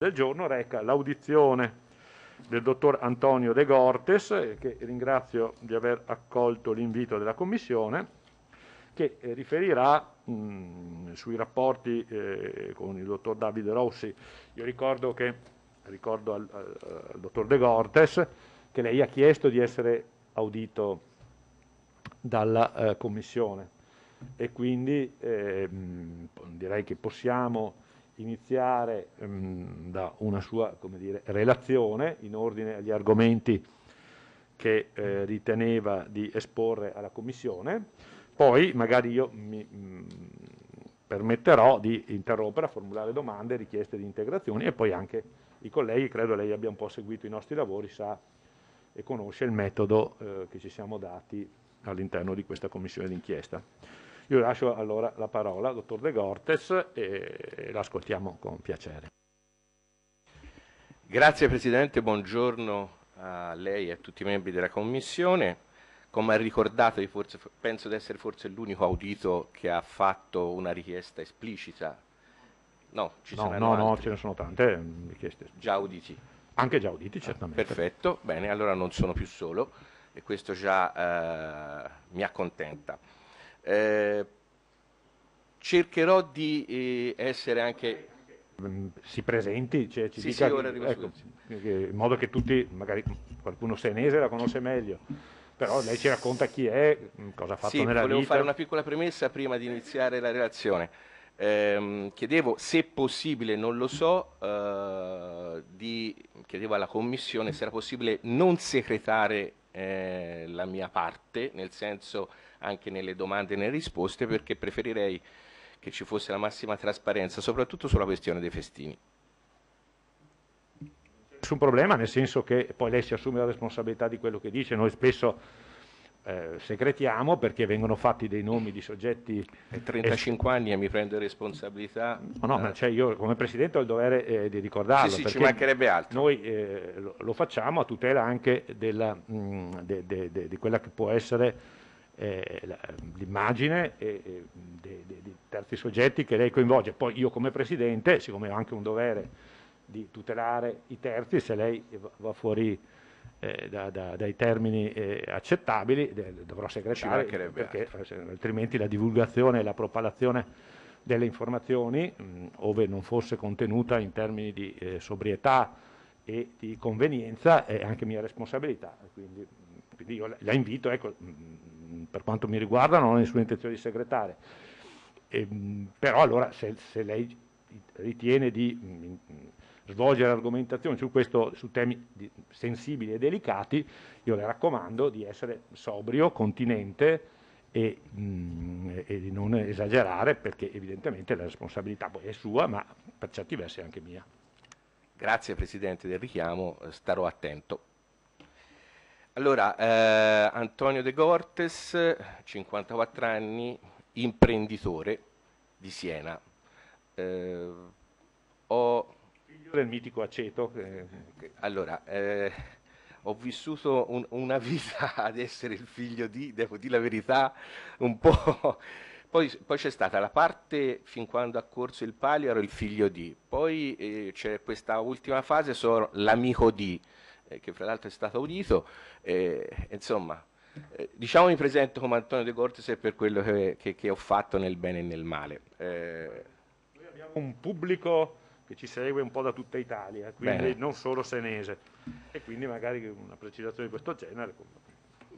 del giorno reca l'audizione del dottor Antonio De Gortes, eh, che ringrazio di aver accolto l'invito della Commissione, che eh, riferirà mh, mm, sui rapporti eh, con il dottor Davide Rossi. Io ricordo, che, ricordo al, al, al, dottor De Gortes che lei ha chiesto di essere audito dalla eh, Commissione e quindi eh, mh, mm, direi che possiamo iniziare um, da una sua dire, relazione in ordine agli argomenti che eh, riteneva di esporre alla Commissione, poi magari io mi mh, mm, permetterò di interrompere a formulare domande, richieste di integrazioni e poi anche i colleghi, credo lei abbia un po' seguito i nostri lavori, sa e conosce il metodo eh, che ci siamo dati all'interno di questa Commissione d'inchiesta. Io lascio allora la parola al dottor De Gortes e l'ascoltiamo con piacere. Grazie Presidente, buongiorno a lei e a tutti i membri della Commissione. Come ha ricordato, forse, penso di essere forse l'unico audito che ha fatto una richiesta esplicita. No, ci no, no, no, ce ne sono tante mm, richieste. Già auditi. Anche già auditi, certamente. perfetto, bene, allora non sono più solo e questo già eh, mi accontenta. Eh, cercherò di eh, essere anche si presenti, cioè ci sì, dica, sì, ecco, in modo che tutti, magari qualcuno senese la conosce meglio, però lei ci racconta chi è, cosa ha fatto sì, nella volevo vita. volevo fare una piccola premessa prima di iniziare la relazione. Eh, chiedevo, se possibile, non lo so, eh, di, chiedevo alla Commissione se era possibile non secretare eh, la mia parte, nel senso anche nelle domande e nelle risposte perché preferirei che ci fosse la massima trasparenza, soprattutto sulla questione dei festini. Nessun problema, nel senso che poi lei si assume la responsabilità di quello che dice, noi spesso eh, segretiamo perché vengono fatti dei nomi di soggetti... è 35 es- anni e mi prendo responsabilità... No, no, ma cioè io come Presidente ho il dovere eh, di ricordarlo. Sì, sì ci mancherebbe altro. Noi eh, lo, lo, facciamo a tutela anche della, mh, mm, de, de, de, di quella che può essere eh, l'immagine eh, eh, di terzi soggetti che lei coinvolge. Poi io come Presidente, siccome ho anche un dovere di tutelare i terzi, se lei va fuori eh, da, da, dai termini eh, accettabili, de, dovrò segretare, perché altro. altrimenti la divulgazione e la propalazione delle informazioni, mh, ove non fosse contenuta in termini di eh, sobrietà e di convenienza, è anche mia responsabilità. Quindi, quindi io la, la invito, ecco, mh, per quanto mi riguarda non ho nessuna intenzione di segretare. E, però allora se, se, lei ritiene di svolgere argomentazioni su, questo, su temi di, sensibili e delicati, io le raccomando di essere sobrio, continente e, mh, e, di non esagerare perché evidentemente la responsabilità poi è sua, ma per certi versi è anche mia. Grazie Presidente del richiamo, starò attento. Allora, eh, Antonio De Cortes, 54 anni, imprenditore di Siena. Eh, ho... Figlio del mitico aceto. Eh. Allora, ho vissuto un, una vita ad essere il figlio di, devo dire la verità, un po'... Poi, poi c'è stata la parte fin quando ha corso il palio ero il figlio di, poi eh, c'è questa ultima fase sono l'amico di, eh, che fra l'altro è stato audito, insomma, eh, diciamo mi presento come Antonio De Cortes per quello che, che, che, ho fatto nel bene e nel male. Eh, Noi abbiamo un pubblico che ci segue un po' da tutta Italia, quindi Bene. non solo senese. E quindi magari una precisazione di questo genere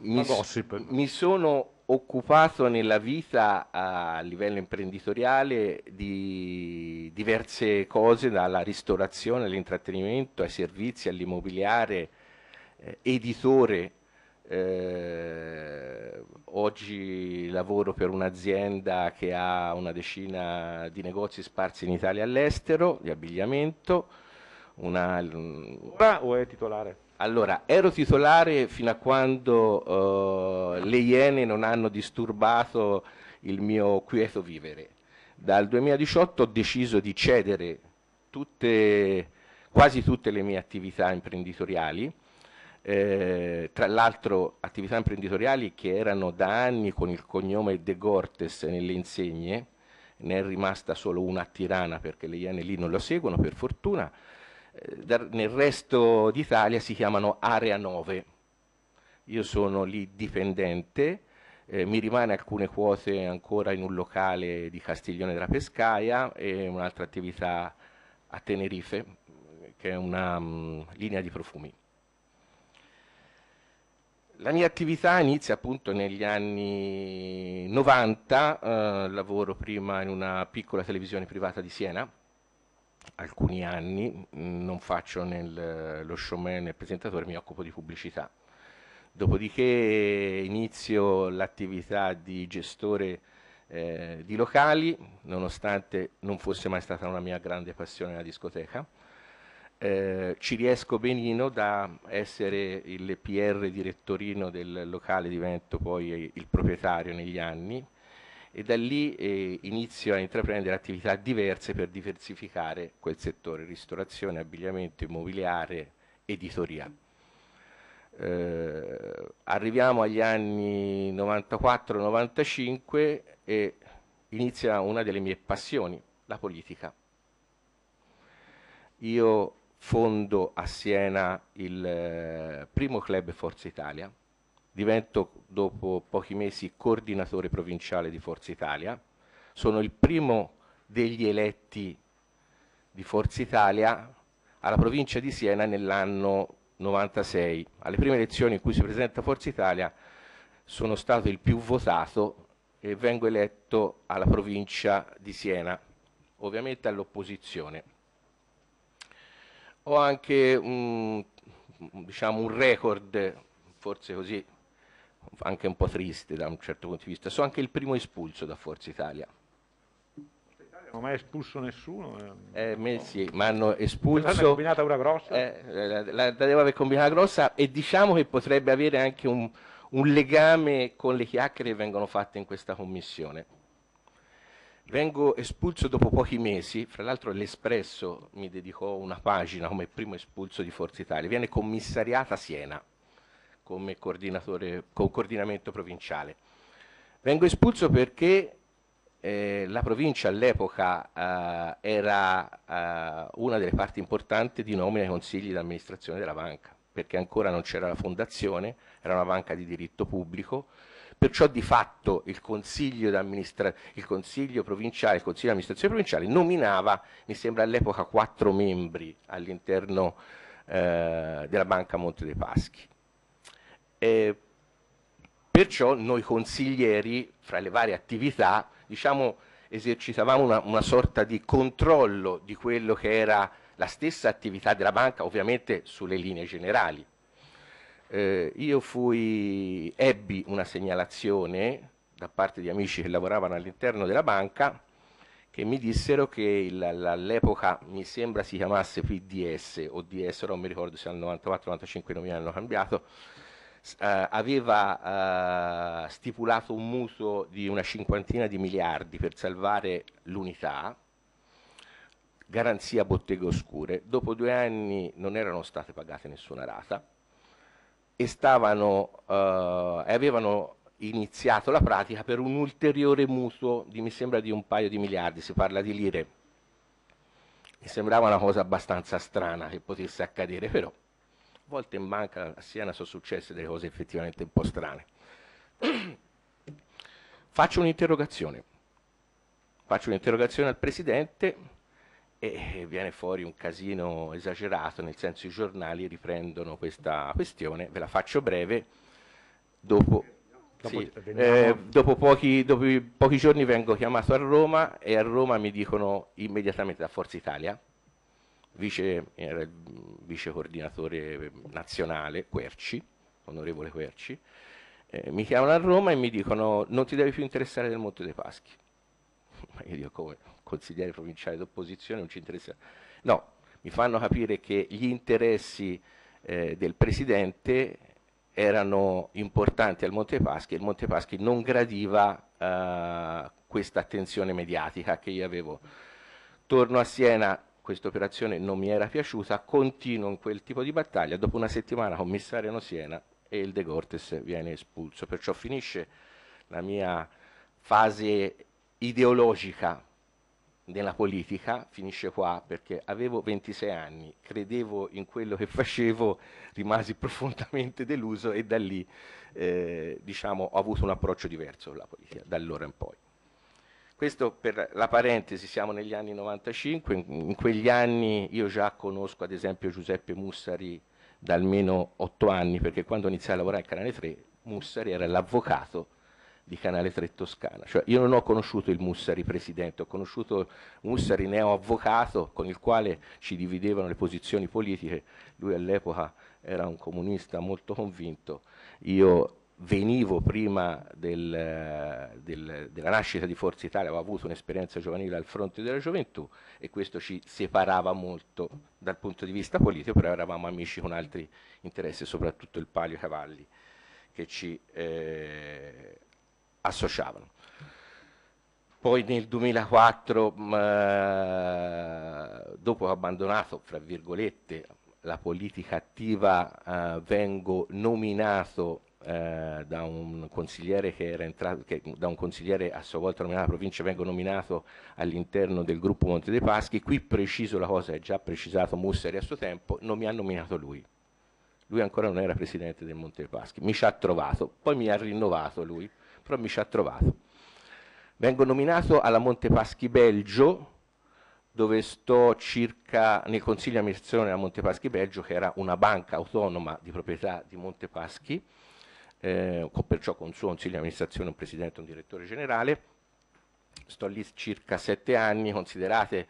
mi, gossip. mi sono occupato nella vita a livello imprenditoriale di diverse cose, dalla ristorazione all'intrattenimento, ai servizi, all'immobiliare, eh, editore. Eh, oggi lavoro per un'azienda che ha una decina di negozi sparsi in Italia e all'estero, di abbigliamento. Una... Ora o è titolare? Allora, ero titolare fino a quando eh, le Iene non hanno disturbato il mio quieto vivere. Dal 2018 ho deciso di cedere tutte, quasi tutte le mie attività imprenditoriali, eh, tra l'altro attività imprenditoriali che erano da anni con il cognome De Gortes nelle insegne, ne è rimasta solo una a Tirana perché le Iene lì non lo seguono per fortuna, eh, nel resto d'Italia si chiamano Area 9. Io sono lì dipendente, eh, mi rimane alcune quote ancora in un locale di Castiglione della Pescaia e un'altra attività a Tenerife, che è una um, linea di profumi. La mia attività inizia appunto negli anni 90, eh, lavoro prima in una piccola televisione privata di Siena, alcuni anni mm, non faccio nel, eh, lo showman e presentatore, mi occupo di pubblicità. Dopodiché inizio l'attività di gestore eh, di locali, nonostante non fosse mai stata una mia grande passione la discoteca. Eh, ci riesco benino da essere il PR direttorino del locale, divento poi il proprietario negli anni, e da lì eh, inizio a intraprendere attività diverse per diversificare quel settore, ristorazione, abbigliamento, immobiliare, editoria. Eh, arriviamo agli anni 94-95 e inizia una delle mie passioni, la politica. Io fondo a Siena il eh, primo club Forza Italia, divento dopo pochi mesi coordinatore provinciale di Forza Italia, sono il primo degli eletti di Forza Italia alla provincia di Siena nell'anno 96. Alle prime elezioni in cui si presenta Forza Italia sono stato il più votato e vengo eletto alla provincia di Siena, ovviamente all'opposizione. Ho anche un, diciamo, un record, forse così anche un po' triste da un certo punto di vista. Sono anche il primo espulso da Forza Italia. non ho mai espulso nessuno? Eh, eh me, sì, ma hanno espulso... combinata una grossa? Eh, eh, la, la, la deve aver combinata grossa e diciamo che potrebbe avere anche un, un legame con le chiacchiere che vengono fatte in questa commissione. Vengo espulso dopo pochi mesi, fra l'altro l'Espresso mi dedicò una pagina come primo espulso di Forza Italia, viene commissariata Siena come coordinatore, con coordinamento provinciale. Vengo espulso perché eh, la provincia all'epoca eh, era eh, una delle parti importanti di nomina ai consigli di amministrazione della banca, perché ancora non c'era la fondazione, era una banca di diritto pubblico, perciò di fatto il consiglio, il consiglio provinciale, il consiglio di amministrazione provinciale nominava, mi sembra all'epoca, quattro membri all'interno eh, della banca Monte dei Paschi eh, perciò noi consiglieri, fra le varie attività, diciamo, esercitavamo una, una sorta di controllo di quello che era la stessa attività della banca, ovviamente sulle linee generali. Eh, io fui, ebbi una segnalazione da parte di amici che lavoravano all'interno della banca che mi dissero che all'epoca mi sembra si chiamasse PDS o DS, non mi ricordo se al 94-95 non mi hanno cambiato, eh, aveva eh, stipulato un mutuo di una cinquantina di miliardi per salvare l'unità, garanzia botteghe oscure, dopo due anni non erano state pagate nessuna rata e, stavano, eh, avevano iniziato la pratica per un ulteriore mutuo di mi sembra di un paio di miliardi, si parla di lire. Mi sembrava una cosa abbastanza strana che potesse accadere, però volte manca, banca a Siena sono successe delle cose effettivamente un po' strane. Faccio un'interrogazione, faccio un'interrogazione al Presidente e viene fuori un casino esagerato, nel senso i giornali riprendono questa questione, ve la faccio breve, dopo, sì, eh, dopo, pochi, dopo pochi giorni vengo chiamato a Roma e a Roma mi dicono immediatamente da Forza Italia, vice, era eh, il vice coordinatore eh, nazionale Querci, onorevole Querci, eh, mi chiamano a Roma e mi dicono non ti devi più interessare del Monte dei Paschi. Ma io dico come, consigliere provinciale d'opposizione non ci interessa. No, mi fanno capire che gli interessi eh, del Presidente erano importanti al Monte Paschi e il Monte Paschi non gradiva eh, questa attenzione mediatica che io avevo. Torno a Siena, questa operazione non mi era piaciuta, continuo in quel tipo di battaglia, dopo una settimana commissariano Siena e il De Cortes viene espulso, perciò finisce la mia fase ideologica nella politica, finisce qua perché avevo 26 anni, credevo in quello che facevo, rimasi profondamente deluso e da lì eh, diciamo, ho avuto un approccio diverso alla politica, da allora in poi. Questo per la parentesi, siamo negli anni 95, in, quegli anni io già conosco ad esempio Giuseppe Mussari da almeno otto anni, perché quando iniziai a lavorare a Canale 3, Mussari era l'avvocato di Canale 3 Toscana. Cioè, io non ho conosciuto il Mussari presidente, ho conosciuto Mussari neoavvocato con il quale ci dividevano le posizioni politiche. Lui all'epoca era un comunista molto convinto, io venivo prima del, del, della nascita di Forza Italia, avevo avuto un'esperienza giovanile al fronte della gioventù e questo ci separava molto dal punto di vista politico, però eravamo amici con altri interessi, soprattutto il palio cavalli che ci eh, associavano. Poi nel 2004, mm, eh, dopo ho abbandonato, fra virgolette, la politica attiva, eh, vengo nominato eh, da, un consigliere che era entrato, che, da un consigliere a sua volta nominato alla provincia, vengo nominato all'interno del gruppo Monte dei Paschi, qui preciso la cosa, è già precisato Mussari a suo tempo, non mi ha nominato lui. Lui ancora non era presidente del Monte dei Paschi, mi ci ha trovato, poi mi ha rinnovato lui, però mi ci ha trovato. Vengo nominato alla Monte Paschi Belgio, dove sto circa nel consiglio di amministrazione Monte Paschi Belgio, che era una banca autonoma di proprietà di Monte Paschi, eh, perciò con un suo consiglio di amministrazione, un presidente e un direttore generale. Sto lì circa sette anni, considerate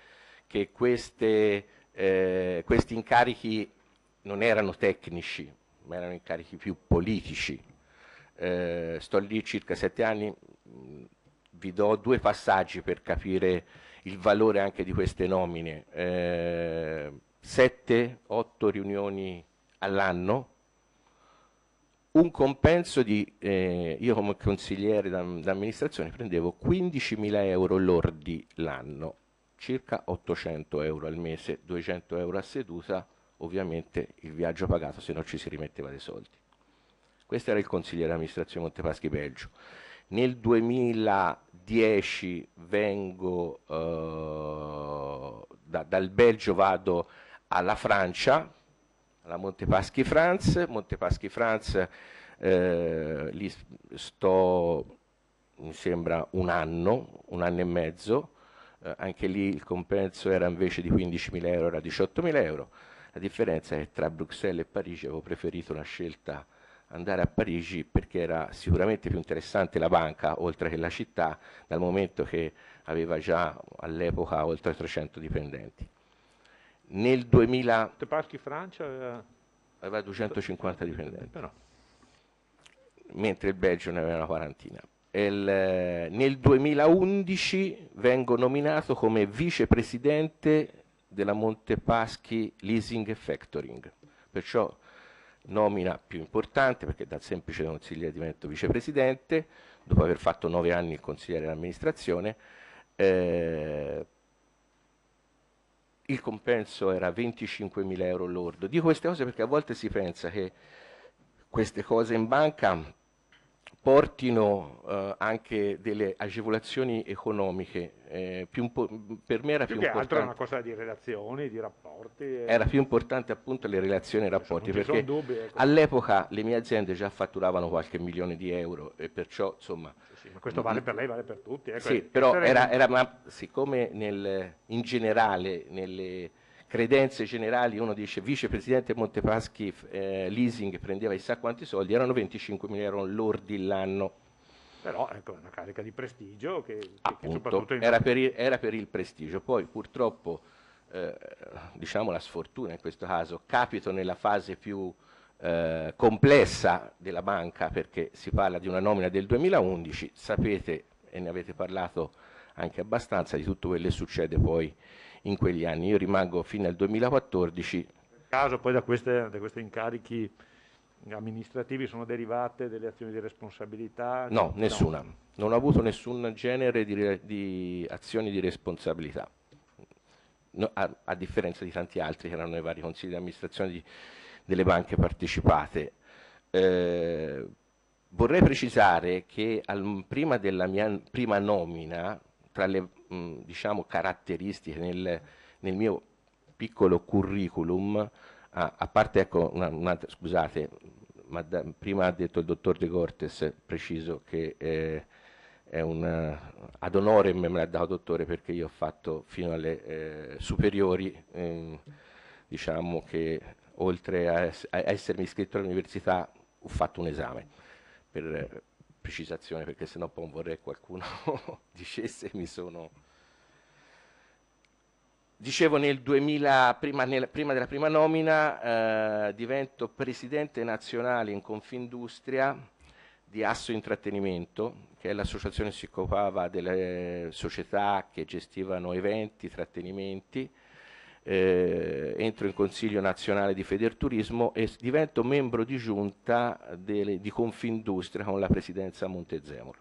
che queste, eh, questi incarichi non erano tecnici, ma erano incarichi più politici. Eh, sto lì circa sette anni, vi do due passaggi per capire il valore anche di queste nomine. Eh, sette, otto riunioni all'anno, un compenso di, eh, io come consigliere d'amministrazione prendevo 15.000 euro lordi l'anno, circa 800 euro al mese, 200 euro a seduta, ovviamente il viaggio pagato se no ci si rimetteva dei soldi. Questo era il consigliere d'amministrazione Montepaschi Belgio. Nel 2010 vengo eh, da, dal Belgio vado alla Francia alla Montepaschi France, Montepaschi France eh, lì sto mi sembra un anno, un anno e mezzo, eh, anche lì il compenso era invece di 15.000 euro, era 18.000 euro, la differenza è che tra Bruxelles e Parigi avevo preferito la scelta andare a Parigi perché era sicuramente più interessante la banca oltre che la città dal momento che aveva già all'epoca oltre 300 dipendenti. Nel 2000... Tepaschi Francia eh, aveva... aveva 250 dipendenti. Eh, però. Mentre il Belgio ne aveva una quarantina. Il, eh, nel 2011 vengo nominato come vicepresidente della Montepaschi Leasing Factoring, perciò nomina più importante perché dal semplice consigliere divento vicepresidente dopo aver fatto nove anni il consigliere d'amministrazione eh, il compenso era 25.000 euro lordo. Dico queste cose perché a volte si pensa che queste cose in banca portino eh, anche delle agevolazioni economiche. Eh, più, per me era più, più che importante. altro è una cosa di relazioni, di rapporti. E... Eh. Era più importante appunto le relazioni e i rapporti, perché dubbi, ecco. all'epoca le mie aziende già fatturavano qualche milione di euro e perciò insomma... Sì, ma questo vale per lei, vale per tutti. Ecco. Sì, però era, era, ma siccome nel, in generale nelle credenze generali, uno dice vicepresidente Montepaschi eh, leasing prendeva chissà quanti soldi, erano 25 mila euro lordi l'anno. Però ecco, una carica di prestigio che, che, Appunto, che in... era, per il, era, per il, prestigio. Poi purtroppo, eh, diciamo la sfortuna in questo caso, capito nella fase più eh, complessa della banca perché si parla di una nomina del 2011, sapete e ne avete parlato anche abbastanza di tutto quello che succede poi in quegli anni. Io rimango fino al 2014. Per caso poi da, queste, da questi incarichi amministrativi sono derivate delle azioni di responsabilità? No, nessuna. No. Non ho avuto nessun genere di, di azioni di responsabilità, no, a, a, differenza di tanti altri che erano nei vari consigli di amministrazione di, delle banche partecipate. Eh, vorrei precisare che al, prima della mia prima nomina, tra le mh, diciamo, caratteristiche nel, nel, mio piccolo curriculum, a, ah, a parte, ecco, una, una, scusate, ma da, prima ha detto il dottor De Cortes, preciso che eh, è un eh, ad onore me l'ha dato dottore perché io ho fatto fino alle eh, superiori, ehm, diciamo che oltre a, a essermi iscritto all'università ho fatto un esame per, precisazione perché sennò poi vorrei qualcuno dicesse mi sono... Dicevo nel 2000, prima, nel, prima della prima nomina, eh, divento presidente nazionale in Confindustria di Asso Intrattenimento, che è l'associazione che si occupava delle società che gestivano eventi, trattenimenti, eh, entro in Consiglio Nazionale di Federturismo e divento membro di giunta delle, di Confindustria con la presidenza Montezemolo.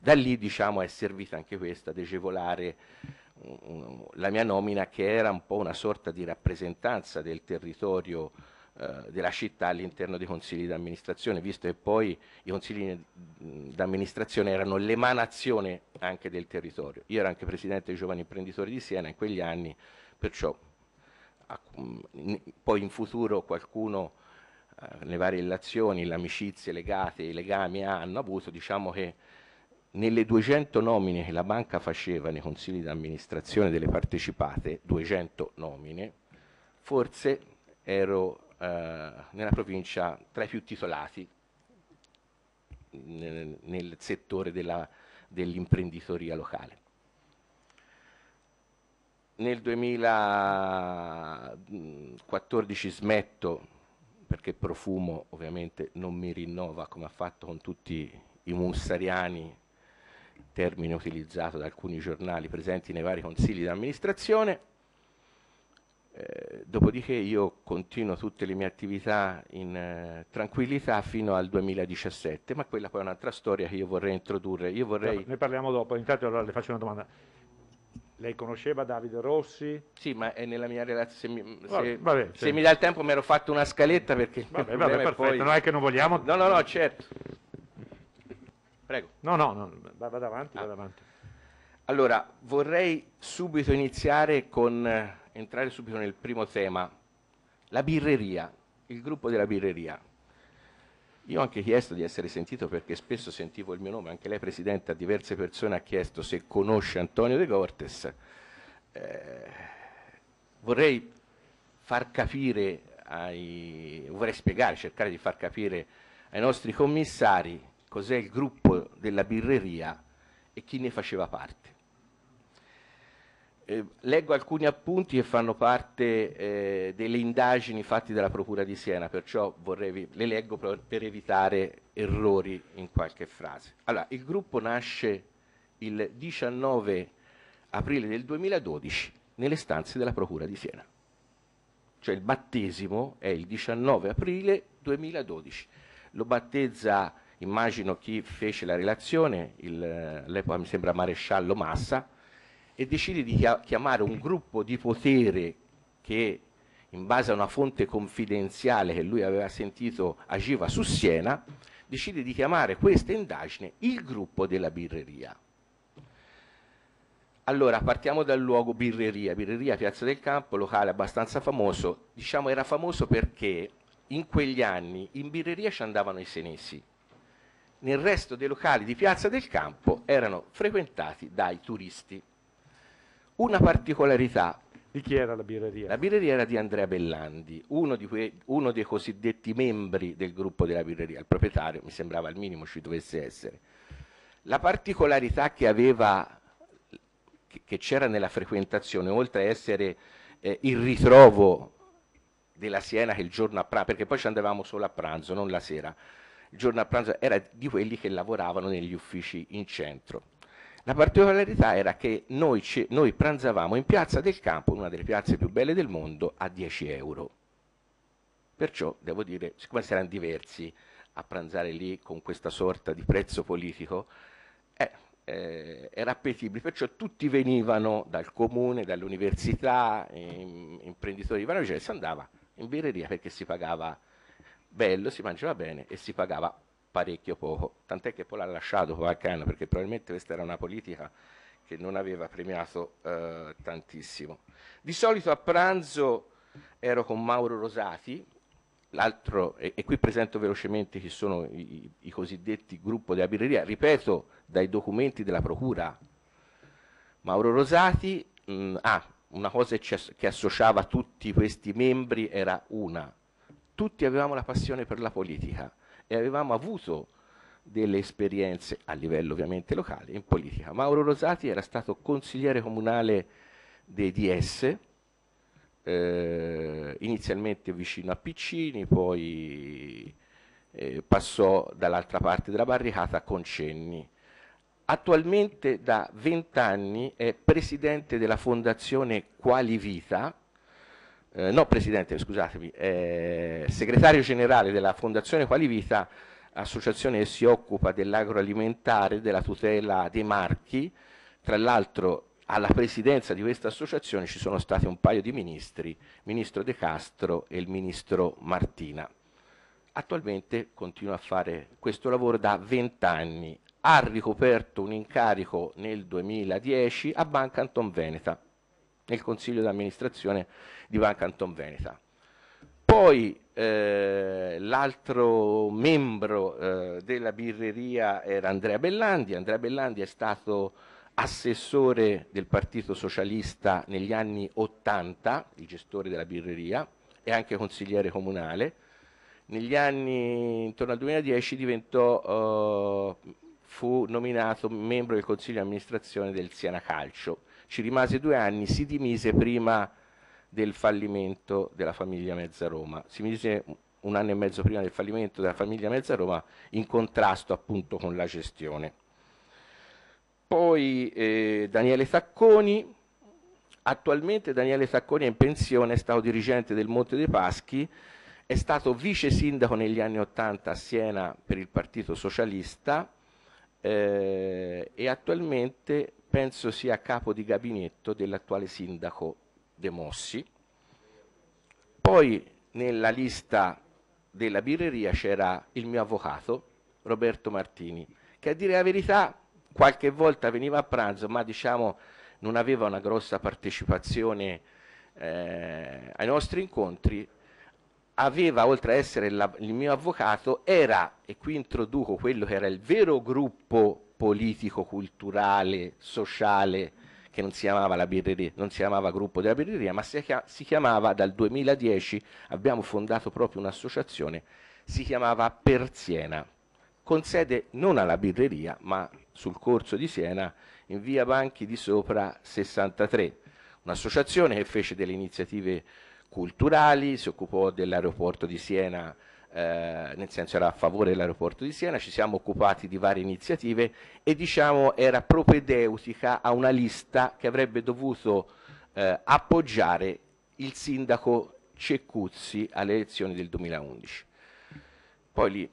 Da lì diciamo, è servita anche questa ad agevolare mm, mm, la mia nomina che era un po' una sorta di rappresentanza del territorio eh, della città all'interno dei consigli di amministrazione, visto che poi i consigli mm, di amministrazione erano l'emanazione anche del territorio. Io ero anche presidente dei giovani imprenditori di Siena in quegli anni, Perciò mm, poi in futuro qualcuno eh, le varie relazioni, le amicizie legate, i legami hanno avuto, diciamo che nelle 200 nomine che la banca faceva nei consigli di amministrazione delle partecipate, 200 nomine, forse ero eh, nella provincia tra i più titolati nel, nel settore dell'imprenditoria dell locale nel 2014 smetto perché Profumo ovviamente non mi rinnova come ha fatto con tutti i mussariani, termine utilizzato da alcuni giornali presenti nei vari consigli di amministrazione. Eh, dopodiché io continuo tutte le mie attività in eh, tranquillità fino al 2017, ma quella poi è un'altra storia che io vorrei introdurre. Io vorrei... Certo, ne parliamo dopo, intanto allora le faccio una domanda. Lei conosceva Davide Rossi? Sì, ma è nella mia relazione. Se, mi, se, vabbè, se sì. mi dà il tempo, mi ero fatto una scaletta perché. Vabbè, vabbè, perfetto. Poi... Non è che non vogliamo. No, no, no, certo. Prego. No, no, no vada avanti, ah. vada avanti. Allora, vorrei subito iniziare con eh, entrare subito nel primo tema, la birreria, il gruppo della birreria. Io ho anche chiesto di essere sentito perché spesso sentivo il mio nome, anche lei Presidente a diverse persone ha chiesto se conosce Antonio De Cortes. Eh, vorrei far capire, ai, vorrei spiegare, cercare di far capire ai nostri commissari cos'è il gruppo della birreria e chi ne faceva parte. Ehm, leggo alcuni appunti che fanno parte eh, delle indagini fatte dalla Procura di Siena, perciò vorrei, le leggo per, per evitare errori in qualche frase. Allora, il gruppo nasce il 19 aprile del 2012 nelle stanze della Procura di Siena. Cioè il battesimo è il 19 aprile 2012. Lo battezza, immagino chi fece la relazione, all'epoca mi sembra Maresciallo Massa, e decide di chiamare un gruppo di potere che in base a una fonte confidenziale che lui aveva sentito agiva su Siena, decide di chiamare questa indagine il gruppo della birreria. Allora, partiamo dal luogo Birreria, Birreria Piazza del Campo, locale abbastanza famoso, diciamo era famoso perché in quegli anni in birreria ci andavano i senesi, nel resto dei locali di Piazza del Campo erano frequentati dai turisti una particolarità. Di chi era la birreria? La birreria era di Andrea Bellandi, uno, quei, uno dei cosiddetti membri del gruppo della birreria, il proprietario, mi sembrava al minimo ci dovesse essere. La particolarità che aveva che c'era nella frequentazione, oltre a essere eh, il ritrovo della Siena che il giorno a pranzo, perché poi ci andavamo solo a pranzo, non la sera, il giorno a pranzo era di quelli che lavoravano negli uffici in centro. La particolarità era che noi, ci, noi pranzavamo in Piazza del Campo, una delle piazze più belle del mondo, a 10 euro. Perciò, devo dire, siccome si erano diversi a pranzare lì con questa sorta di prezzo politico, eh, eh, era appetibile, perciò tutti venivano dal comune, dall'università, imprenditori di varia si andava in birreria perché si pagava bello, si mangiava bene e si pagava parecchio poco, tant'è che poi l'ha lasciato Coacana perché probabilmente questa era una politica che non aveva premiato eh, tantissimo. Di solito a pranzo ero con Mauro Rosati, l'altro, e, e, qui presento velocemente chi sono i, i, cosiddetti gruppo della birreria, ripeto, dai documenti della Procura. Mauro Rosati, mh, mm, ah, una cosa che associava tutti questi membri era una, tutti avevamo la passione per la politica, e avevamo avuto delle esperienze a livello ovviamente locale in politica. Mauro Rosati era stato consigliere comunale dei DS, eh, inizialmente vicino a Piccini, poi eh, passò dall'altra parte della barricata a Concenni. Attualmente da 20 anni è presidente della fondazione Quali Vita, eh, no Presidente, scusatemi, eh, Segretario Generale della Fondazione Qualivita, associazione che si occupa dell'agroalimentare, e della tutela dei marchi, tra l'altro alla presidenza di questa associazione ci sono stati un paio di ministri, il ministro De Castro e il ministro Martina. Attualmente continua a fare questo lavoro da 20 anni, ha ricoperto un incarico nel 2010 a Banca Anton Veneta, nel consiglio di amministrazione di Banca Anton Veneta. Poi eh, l'altro membro eh, della birreria era Andrea Bellandi, Andrea Bellandi è stato assessore del Partito Socialista negli anni 80, il gestore della birreria, e anche consigliere comunale. Negli anni, intorno al 2010, diventò, eh, fu nominato membro del Consiglio di amministrazione del Siena Calcio ci rimase due anni, si dimise prima del fallimento della famiglia Mezza Roma. Si dimise un anno e mezzo prima del fallimento della famiglia Mezza Roma in contrasto appunto con la gestione. Poi eh, Daniele Sacconi, attualmente Daniele Sacconi è in pensione, è stato dirigente del Monte dei Paschi, è stato vice sindaco negli anni Ottanta a Siena per il Partito Socialista eh, e attualmente penso sia capo di gabinetto dell'attuale sindaco De Mossi. Poi nella lista della birreria c'era il mio avvocato Roberto Martini, che a dire la verità qualche volta veniva a pranzo, ma diciamo non aveva una grossa partecipazione eh, ai nostri incontri, aveva, oltre a essere la, il mio avvocato, era, e qui introduco quello che era il vero gruppo politico, culturale, sociale che non si chiamava la birreria, non si chiamava gruppo della birreria, ma si, chiamava dal 2010, abbiamo fondato proprio un'associazione, si chiamava Per Siena, con sede non alla birreria, ma sul corso di Siena, in via Banchi di Sopra 63, un'associazione che fece delle iniziative culturali, si occupò dell'aeroporto di Siena eh, nel senso era a favore dell'aeroporto di Siena, ci siamo occupati di varie iniziative e diciamo era propedeutica a una lista che avrebbe dovuto eh, appoggiare il sindaco Ceccuzzi alle elezioni del 2011. Poi lì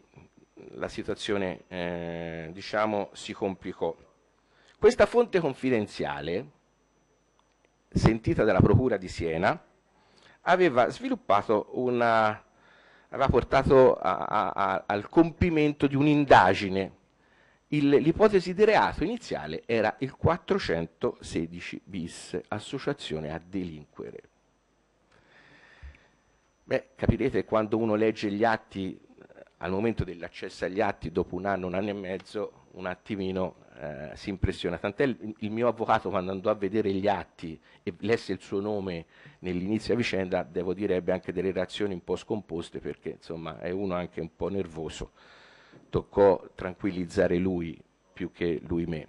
la situazione eh, diciamo, si complicò. Questa fonte confidenziale, sentita dalla Procura di Siena, aveva sviluppato una aveva portato a, a, a, al compimento di un'indagine. l'ipotesi di reato iniziale era il 416 bis, associazione a delinquere. Beh, capirete quando uno legge gli atti, eh, al momento dell'accesso agli atti, dopo un anno, un anno e mezzo, un attimino eh, si impressiona, tant'è il, il, mio avvocato quando andò a vedere gli atti e lesse il suo nome nell'inizio vicenda, devo dire ebbe anche delle reazioni un po' scomposte perché insomma è uno anche un po' nervoso, toccò tranquillizzare lui più che lui me.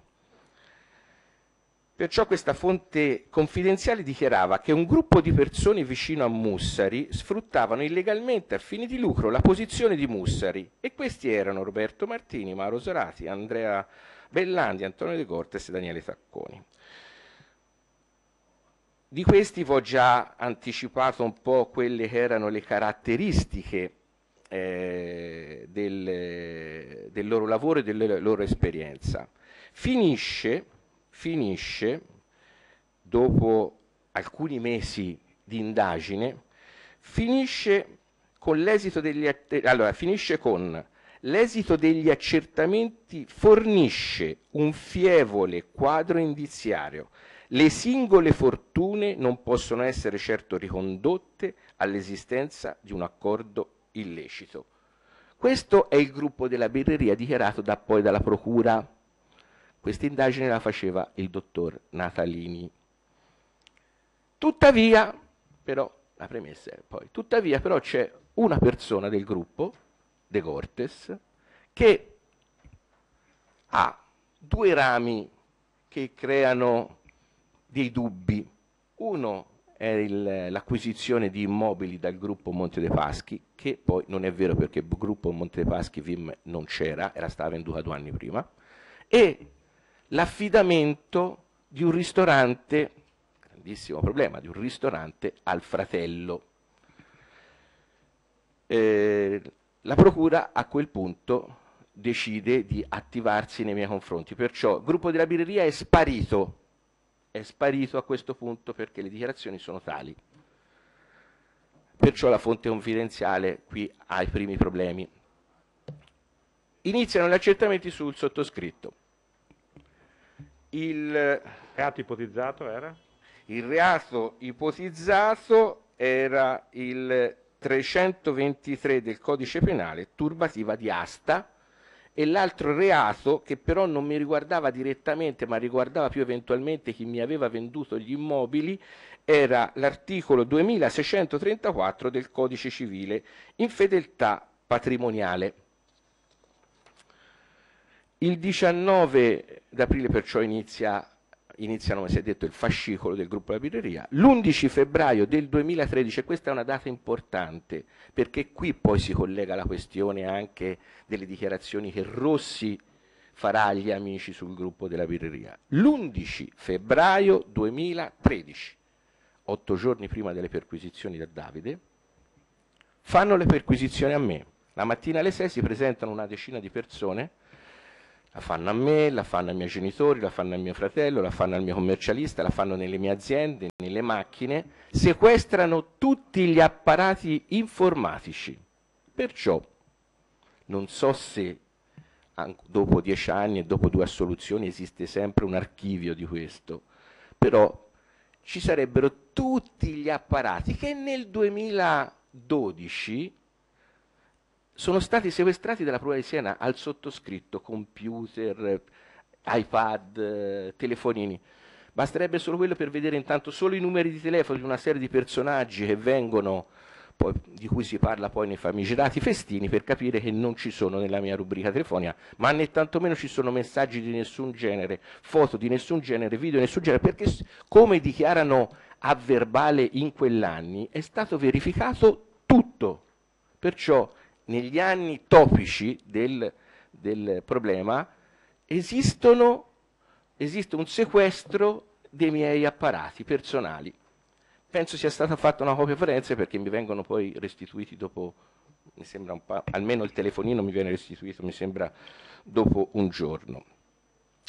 Perciò questa fonte confidenziale dichiarava che un gruppo di persone vicino a Mussari sfruttavano illegalmente a fini di lucro la posizione di Mussari e questi erano Roberto Martini, Mauro Sorati, Andrea Bellandi, Antonio De Cortes e Daniele Tacconi. Di questi vi ho già anticipato un po' quelle che erano le caratteristiche eh, del, del, loro lavoro e della loro esperienza. Finisce, finisce, dopo alcuni mesi di indagine, finisce con l'esito degli... Allora, finisce con l'esito degli accertamenti fornisce un fievole quadro indiziario. Le singole fortune non possono essere certo ricondotte all'esistenza di un accordo illecito. Questo è il gruppo della birreria dichiarato da poi dalla procura. Questa indagine la faceva il dottor Natalini. Tuttavia, però, la premessa è poi, tuttavia però c'è una persona del gruppo de Cortes, che ha due rami che creano dei dubbi. Uno è l'acquisizione di immobili dal gruppo Monte dei Paschi, che poi non è vero perché il gruppo Monte dei Paschi VIM non c'era, era stata venduta due anni prima, e l'affidamento di un ristorante, grandissimo problema, di un ristorante al fratello. Eh, la procura a quel punto decide di attivarsi nei miei confronti, perciò il gruppo della birreria è sparito, è sparito a questo punto perché le dichiarazioni sono tali. Perciò la fonte confidenziale qui ha i primi problemi. Iniziano gli accertamenti sul sottoscritto. Il reato ipotizzato era? Il reato ipotizzato era il 323 del codice penale, turbativa di asta, e l'altro reato che però non mi riguardava direttamente ma riguardava più eventualmente chi mi aveva venduto gli immobili era l'articolo 2634 del codice civile infedeltà patrimoniale. Il 19 d'aprile perciò inizia iniziano, come si è detto, il fascicolo del gruppo della Birreria. L'11 febbraio del 2013, questa è una data importante, perché qui poi si collega la questione anche delle dichiarazioni che Rossi farà agli amici sul gruppo della birreria. L'11 febbraio 2013, otto giorni prima delle perquisizioni da Davide, fanno le perquisizioni a me. La mattina alle 6 si presentano una decina di persone la fanno a me, la fanno ai miei genitori, la fanno a mio fratello, la fanno al mio commercialista, la fanno nelle mie aziende, nelle macchine, sequestrano tutti gli apparati informatici. Perciò non so se dopo dieci anni e dopo due assoluzioni esiste sempre un archivio di questo, però ci sarebbero tutti gli apparati che nel 2012 sono stati sequestrati dalla Procura di Siena al sottoscritto computer, iPad, telefonini. Basterebbe solo quello per vedere intanto solo i numeri di telefono di una serie di personaggi che vengono, poi, di cui si parla poi nei famigerati festini, per capire che non ci sono nella mia rubrica telefonia, ma né tantomeno ci sono messaggi di nessun genere, foto di nessun genere, video di nessun genere, perché come dichiarano a verbale in quell'anni è stato verificato tutto. Perciò negli anni topici del, del problema, esistono, esiste un sequestro dei miei apparati personali. Penso sia stata fatta una copia forense perché mi vengono poi restituiti dopo, mi sembra un pa- almeno il telefonino mi viene restituito, mi sembra dopo un giorno.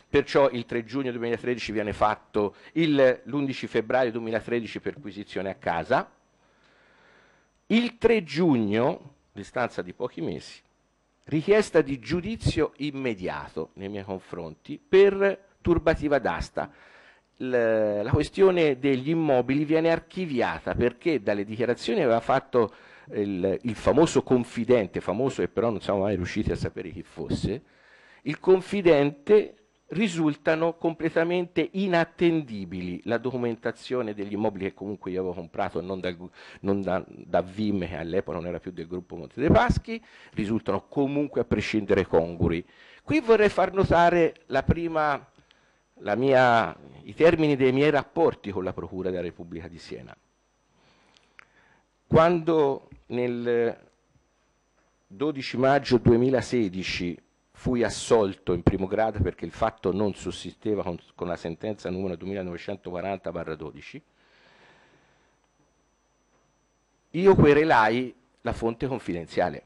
Perciò il 3 giugno 2013 viene fatto il, l'11 febbraio 2013 perquisizione a casa. Il 3 giugno distanza di pochi mesi, richiesta di giudizio immediato nei miei confronti per turbativa d'asta. La questione degli immobili viene archiviata perché dalle dichiarazioni aveva fatto eh, il, il famoso confidente, famoso che però non siamo mai riusciti a sapere chi fosse, il confidente risultano completamente inattendibili la documentazione degli immobili che comunque io avevo comprato non, dal, non da, da Vim che all'epoca non era più del gruppo Monte dei Paschi risultano comunque a prescindere conguri qui vorrei far notare la prima la mia, i termini dei miei rapporti con la Procura della Repubblica di Siena quando nel 12 maggio 2016 fui assolto in primo grado perché il fatto non sussisteva con, con la sentenza numero 2940-12. Io querelai la fonte confidenziale.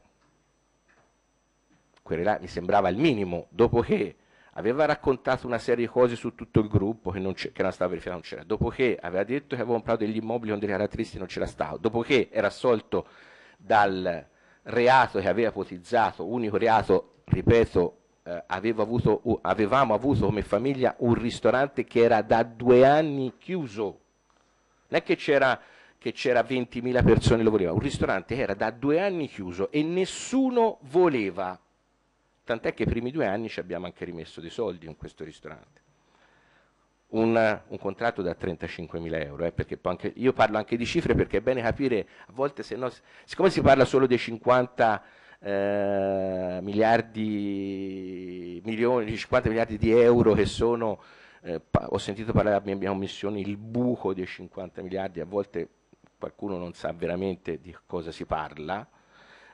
Querelai, mi sembrava il minimo, dopo che aveva raccontato una serie di cose su tutto il gruppo che non, che non stava verificata, non c'era, dopo che aveva detto che aveva comprato degli immobili con delle caratteristiche non c'era stato, dopo che era assolto dal reato che aveva ipotizzato, unico reato ripeto, eh, avuto, uh, avevamo avuto come famiglia un ristorante che era da due anni chiuso. Non è che c'era che c'era 20.000 persone che lo volevano, un ristorante era da due anni chiuso e nessuno voleva, tant'è che i primi due anni ci abbiamo anche rimesso dei soldi in questo ristorante. Un, un contratto da 35.000 euro, eh, perché anche, io parlo anche di cifre perché è bene capire, a volte se no, siccome si parla solo dei 50 eh, miliardi, milioni, 50 miliardi di euro che sono, eh, ho sentito parlare della mia commissione, il buco dei 50 miliardi, a volte qualcuno non sa veramente di cosa si parla.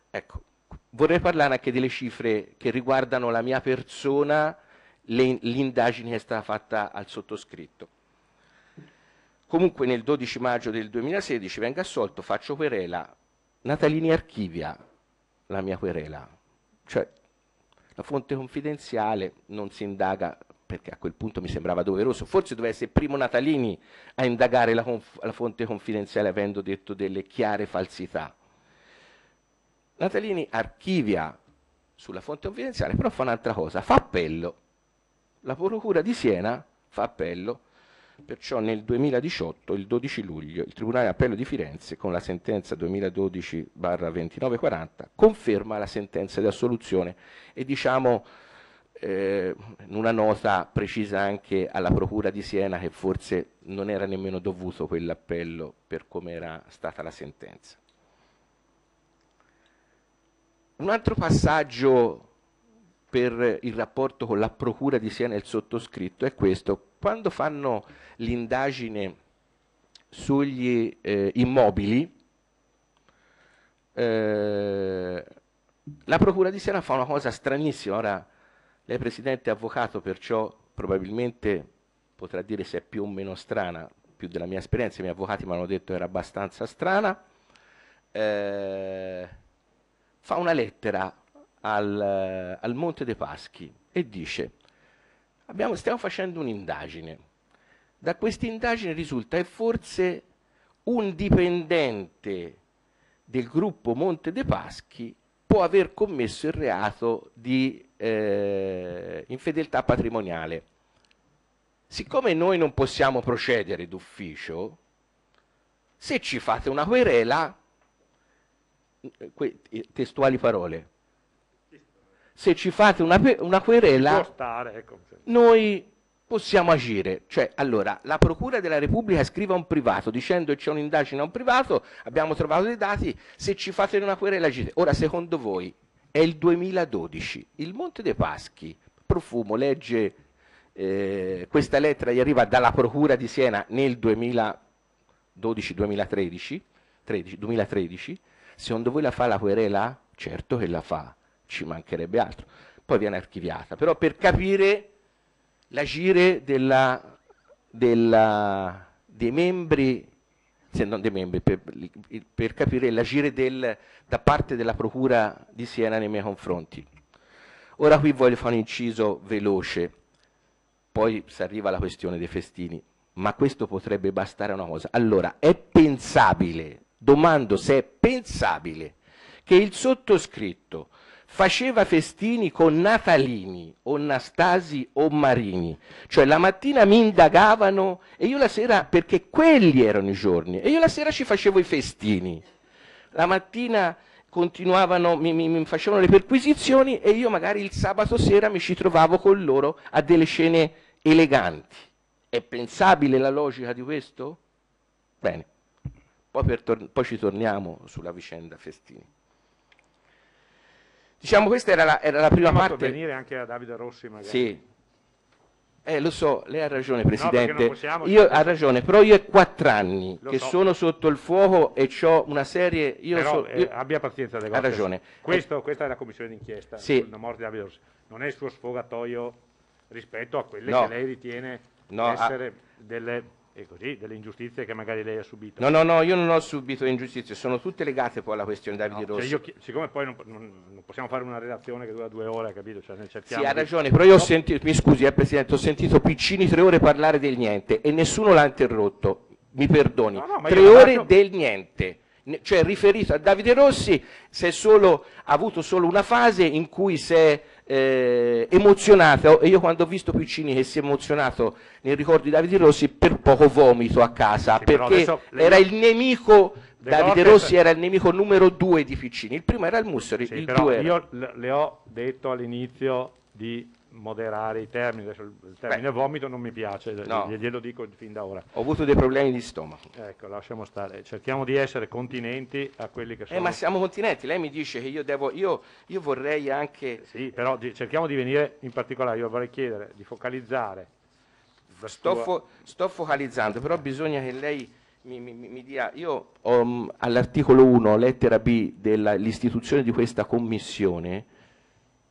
Ecco, vorrei parlare anche delle cifre che riguardano la mia persona, l'indagine che è stata fatta al sottoscritto. Comunque nel 12 maggio del 2016 venga assolto, faccio querela, Natalini Archivia, la mia querela. Cioè, la fonte confidenziale non si indaga perché a quel punto mi sembrava doveroso, forse doveva essere primo Natalini a indagare la, la, fonte confidenziale avendo detto delle chiare falsità. Natalini archivia sulla fonte confidenziale, però fa un'altra cosa, fa appello. La Procura di Siena fa appello Perciò nel 2018, il 12 luglio, il Tribunale Appello di Firenze, con la sentenza 2012-2940, conferma la sentenza di assoluzione e diciamo eh, in una nota precisa anche alla Procura di Siena che forse non era nemmeno dovuto quell'appello per come era stata la sentenza. Un altro passaggio per il rapporto con la Procura di Siena e il sottoscritto è questo. Quando fanno l'indagine sugli eh, immobili, eh, la Procura di Siena fa una cosa stranissima. Ora, lei Presidente è avvocato, perciò probabilmente potrà dire se è più o meno strana, più della mia esperienza, i miei avvocati mi hanno detto che era abbastanza strana, eh, fa una lettera al, eh, al Monte dei Paschi e dice abbiamo, stiamo facendo un'indagine, da questa indagine risulta che forse un dipendente del gruppo Monte dei Paschi può aver commesso il reato di eh, infedeltà patrimoniale. Siccome noi non possiamo procedere d'ufficio, se ci fate una querela, testuali parole, se ci fate una, una querela, stare, ecco. noi possiamo agire. Cioè, allora, la Procura della Repubblica scrive a un privato dicendo che c'è un'indagine a un privato, abbiamo trovato dei dati, se ci fate una querela agite. Ora, secondo voi, è il 2012, il Monte dei Paschi, Profumo, legge eh, questa lettera, gli arriva dalla Procura di Siena nel 2012-2013, 2013, secondo voi la fa la querela? Certo che la fa ci mancherebbe altro, poi viene archiviata, però per capire l'agire della, della, dei membri, se non dei membri, per, per capire l'agire da parte della Procura di Siena nei miei confronti. Ora qui voglio fare un inciso veloce, poi si arriva alla questione dei festini, ma questo potrebbe bastare una cosa. Allora, è pensabile, domando se è pensabile, che il sottoscritto faceva festini con Natalini o Nastasi o Marini, cioè la mattina mi indagavano e io la sera, perché quelli erano i giorni, e io la sera ci facevo i festini, la mattina continuavano, mi, mi, mi facevano le perquisizioni e io magari il sabato sera mi ci trovavo con loro a delle scene eleganti. È pensabile la logica di questo? Bene, poi, poi ci torniamo sulla vicenda Festini. Diciamo questa era la, era la prima parte. per venire anche a Davide Rossi magari. Sì. Eh, lo so, lei ha ragione Presidente, no, possiamo, io ha ragione, però io ho quattro anni lo che so. sono sotto il fuoco e ho una serie... Io però, so, eh, io... Eh, abbia pazienza De Gottis. Ha ragione. Questo, eh. questa è la commissione d'inchiesta sì. sulla morte di Davide Rossi, non è il suo sfogatoio rispetto a quelle no. che lei ritiene no, essere a... delle e così, delle ingiustizie che magari lei ha subito. No, no, no, io non ho subito ingiustizie, sono tutte legate poi alla questione Davide no, cioè, Rossi. Cioè io, siccome poi non, non, possiamo fare una relazione che dura due ore, capito? Cioè, sì, ha ragione, di... però io no. ho sentito, mi scusi eh, Presidente, ho sentito Piccini tre ore parlare del niente e nessuno l'ha interrotto, mi perdoni, no, no, tre ore faccio... del niente cioè riferito a Davide Rossi, se è solo, ha avuto solo una fase in cui si è eh, emozionata e io quando ho visto Piccini che si è emozionato nel ricordo di Davide Rossi per poco vomito a casa sì, perché era il nemico Davide Rossi era il nemico numero due di Piccini il primo era il Mussoli sì, il due era... io le ho detto all'inizio di moderare i termini, adesso il termine Beh, vomito non mi piace, no. glielo dico fin da ora. Ho avuto dei problemi di stomaco. Ecco, lasciamo stare, cerchiamo di essere continenti a quelli che sono. Eh, ma siamo continenti, lei mi dice che io devo, io, io vorrei anche... Sì, però di, cerchiamo di venire, in particolare io vorrei chiedere di focalizzare. Sto, fo, sto focalizzando, però bisogna che lei... Mi, mi, mi, dia, io um, all'articolo 1, lettera B, dell'istituzione di questa commissione,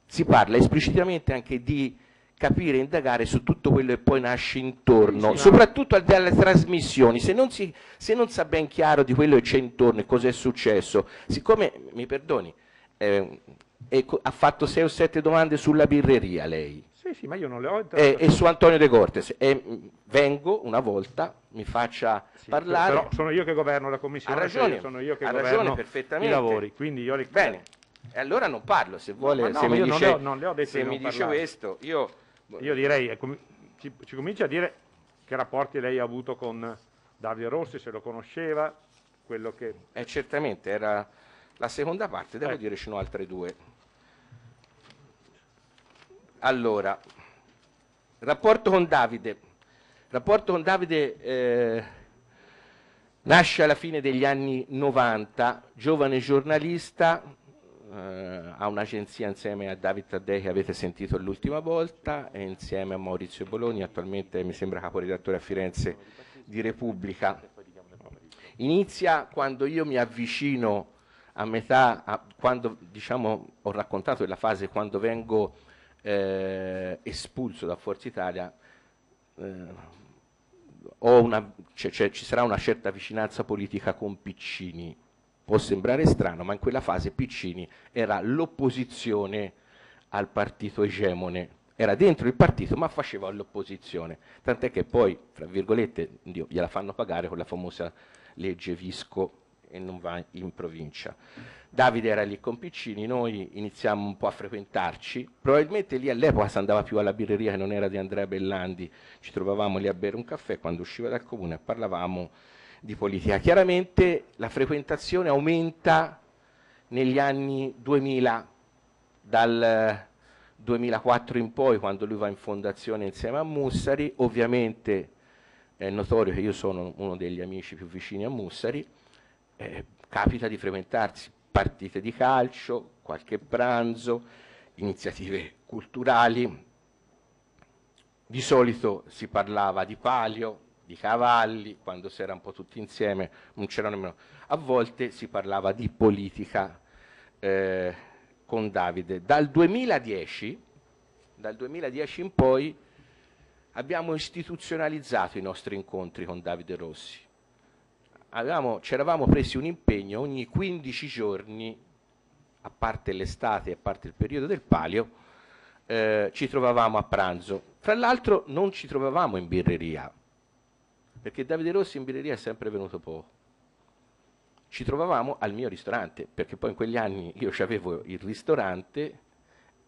si parla esplicitamente anche di capire e indagare su tutto quello che poi nasce intorno, soprattutto al alle trasmissioni, se non, si, se non sa ben chiaro di quello che c'è intorno e cosa è successo, siccome, mi perdoni, eh, eh, ha fatto sei o sette domande sulla birreria lei, sì, sì, ma io non le ho eh, E, su Antonio De Cortes. E mm, vengo una volta, mi faccia sì, parlare. Però sono io che governo la commissione. Ha ragione, sono io che ha ragione perfettamente. i lavori. Quindi io li... Bene. E allora non parlo, se vuole, no, se mi dice, ho, se mi dice questo, io... Io boh. direi, eh, ci, ci comincia a dire che rapporti lei ha avuto con Davide Rossi, se lo conosceva, quello che... Eh, certamente, era la seconda parte, devo eh. dire ce ne sono altre due. Allora, rapporto con Davide. Rapporto con Davide eh, nasce alla fine degli anni 90, giovane giornalista, eh, ha un'agenzia insieme a David Taddei che avete sentito l'ultima volta e insieme a Maurizio Bologna, attualmente mi sembra caporedattore a Firenze di Repubblica. Inizia quando io mi avvicino a metà, a, quando diciamo, ho raccontato la fase quando vengo eh, espulso da Forza Italia, eh, una, c- cioè, c- cioè, ci sarà una certa vicinanza politica con Piccini Può sembrare strano, ma in quella fase Piccini era l'opposizione al partito egemone. Era dentro il partito, ma faceva l'opposizione. Tant'è che poi, fra virgolette, Dio, gliela fanno pagare con la famosa legge Visco e non va in provincia. Davide era lì con Piccini, noi iniziamo un po' a frequentarci, probabilmente lì all'epoca si andava più alla birreria che non era di Andrea Bellandi, ci trovavamo lì a bere un caffè quando usciva dal comune e parlavamo di politica. Chiaramente la frequentazione aumenta negli anni 2000, dal 2004 eh, in poi, quando lui va in fondazione insieme a Mussari, ovviamente è notorio che io sono uno degli amici più vicini a Mussari, eh, capita di frequentarsi partite di calcio, qualche pranzo, iniziative culturali, di solito si parlava di palio, di cavalli, quando si era un po' tutti insieme, non c'erano nemmeno. A volte si parlava di politica eh, con Davide. Dal 2010, dal 2010 in poi abbiamo istituzionalizzato i nostri incontri con Davide Rossi. ci eravamo presi un impegno ogni 15 giorni, a parte l'estate, e a parte il periodo del palio, eh, ci trovavamo a pranzo. Fra l'altro non ci trovavamo in birreria, perché Davide Rossi in birreria è sempre venuto poco. Ci trovavamo al mio ristorante, perché poi in quegli anni io avevo il ristorante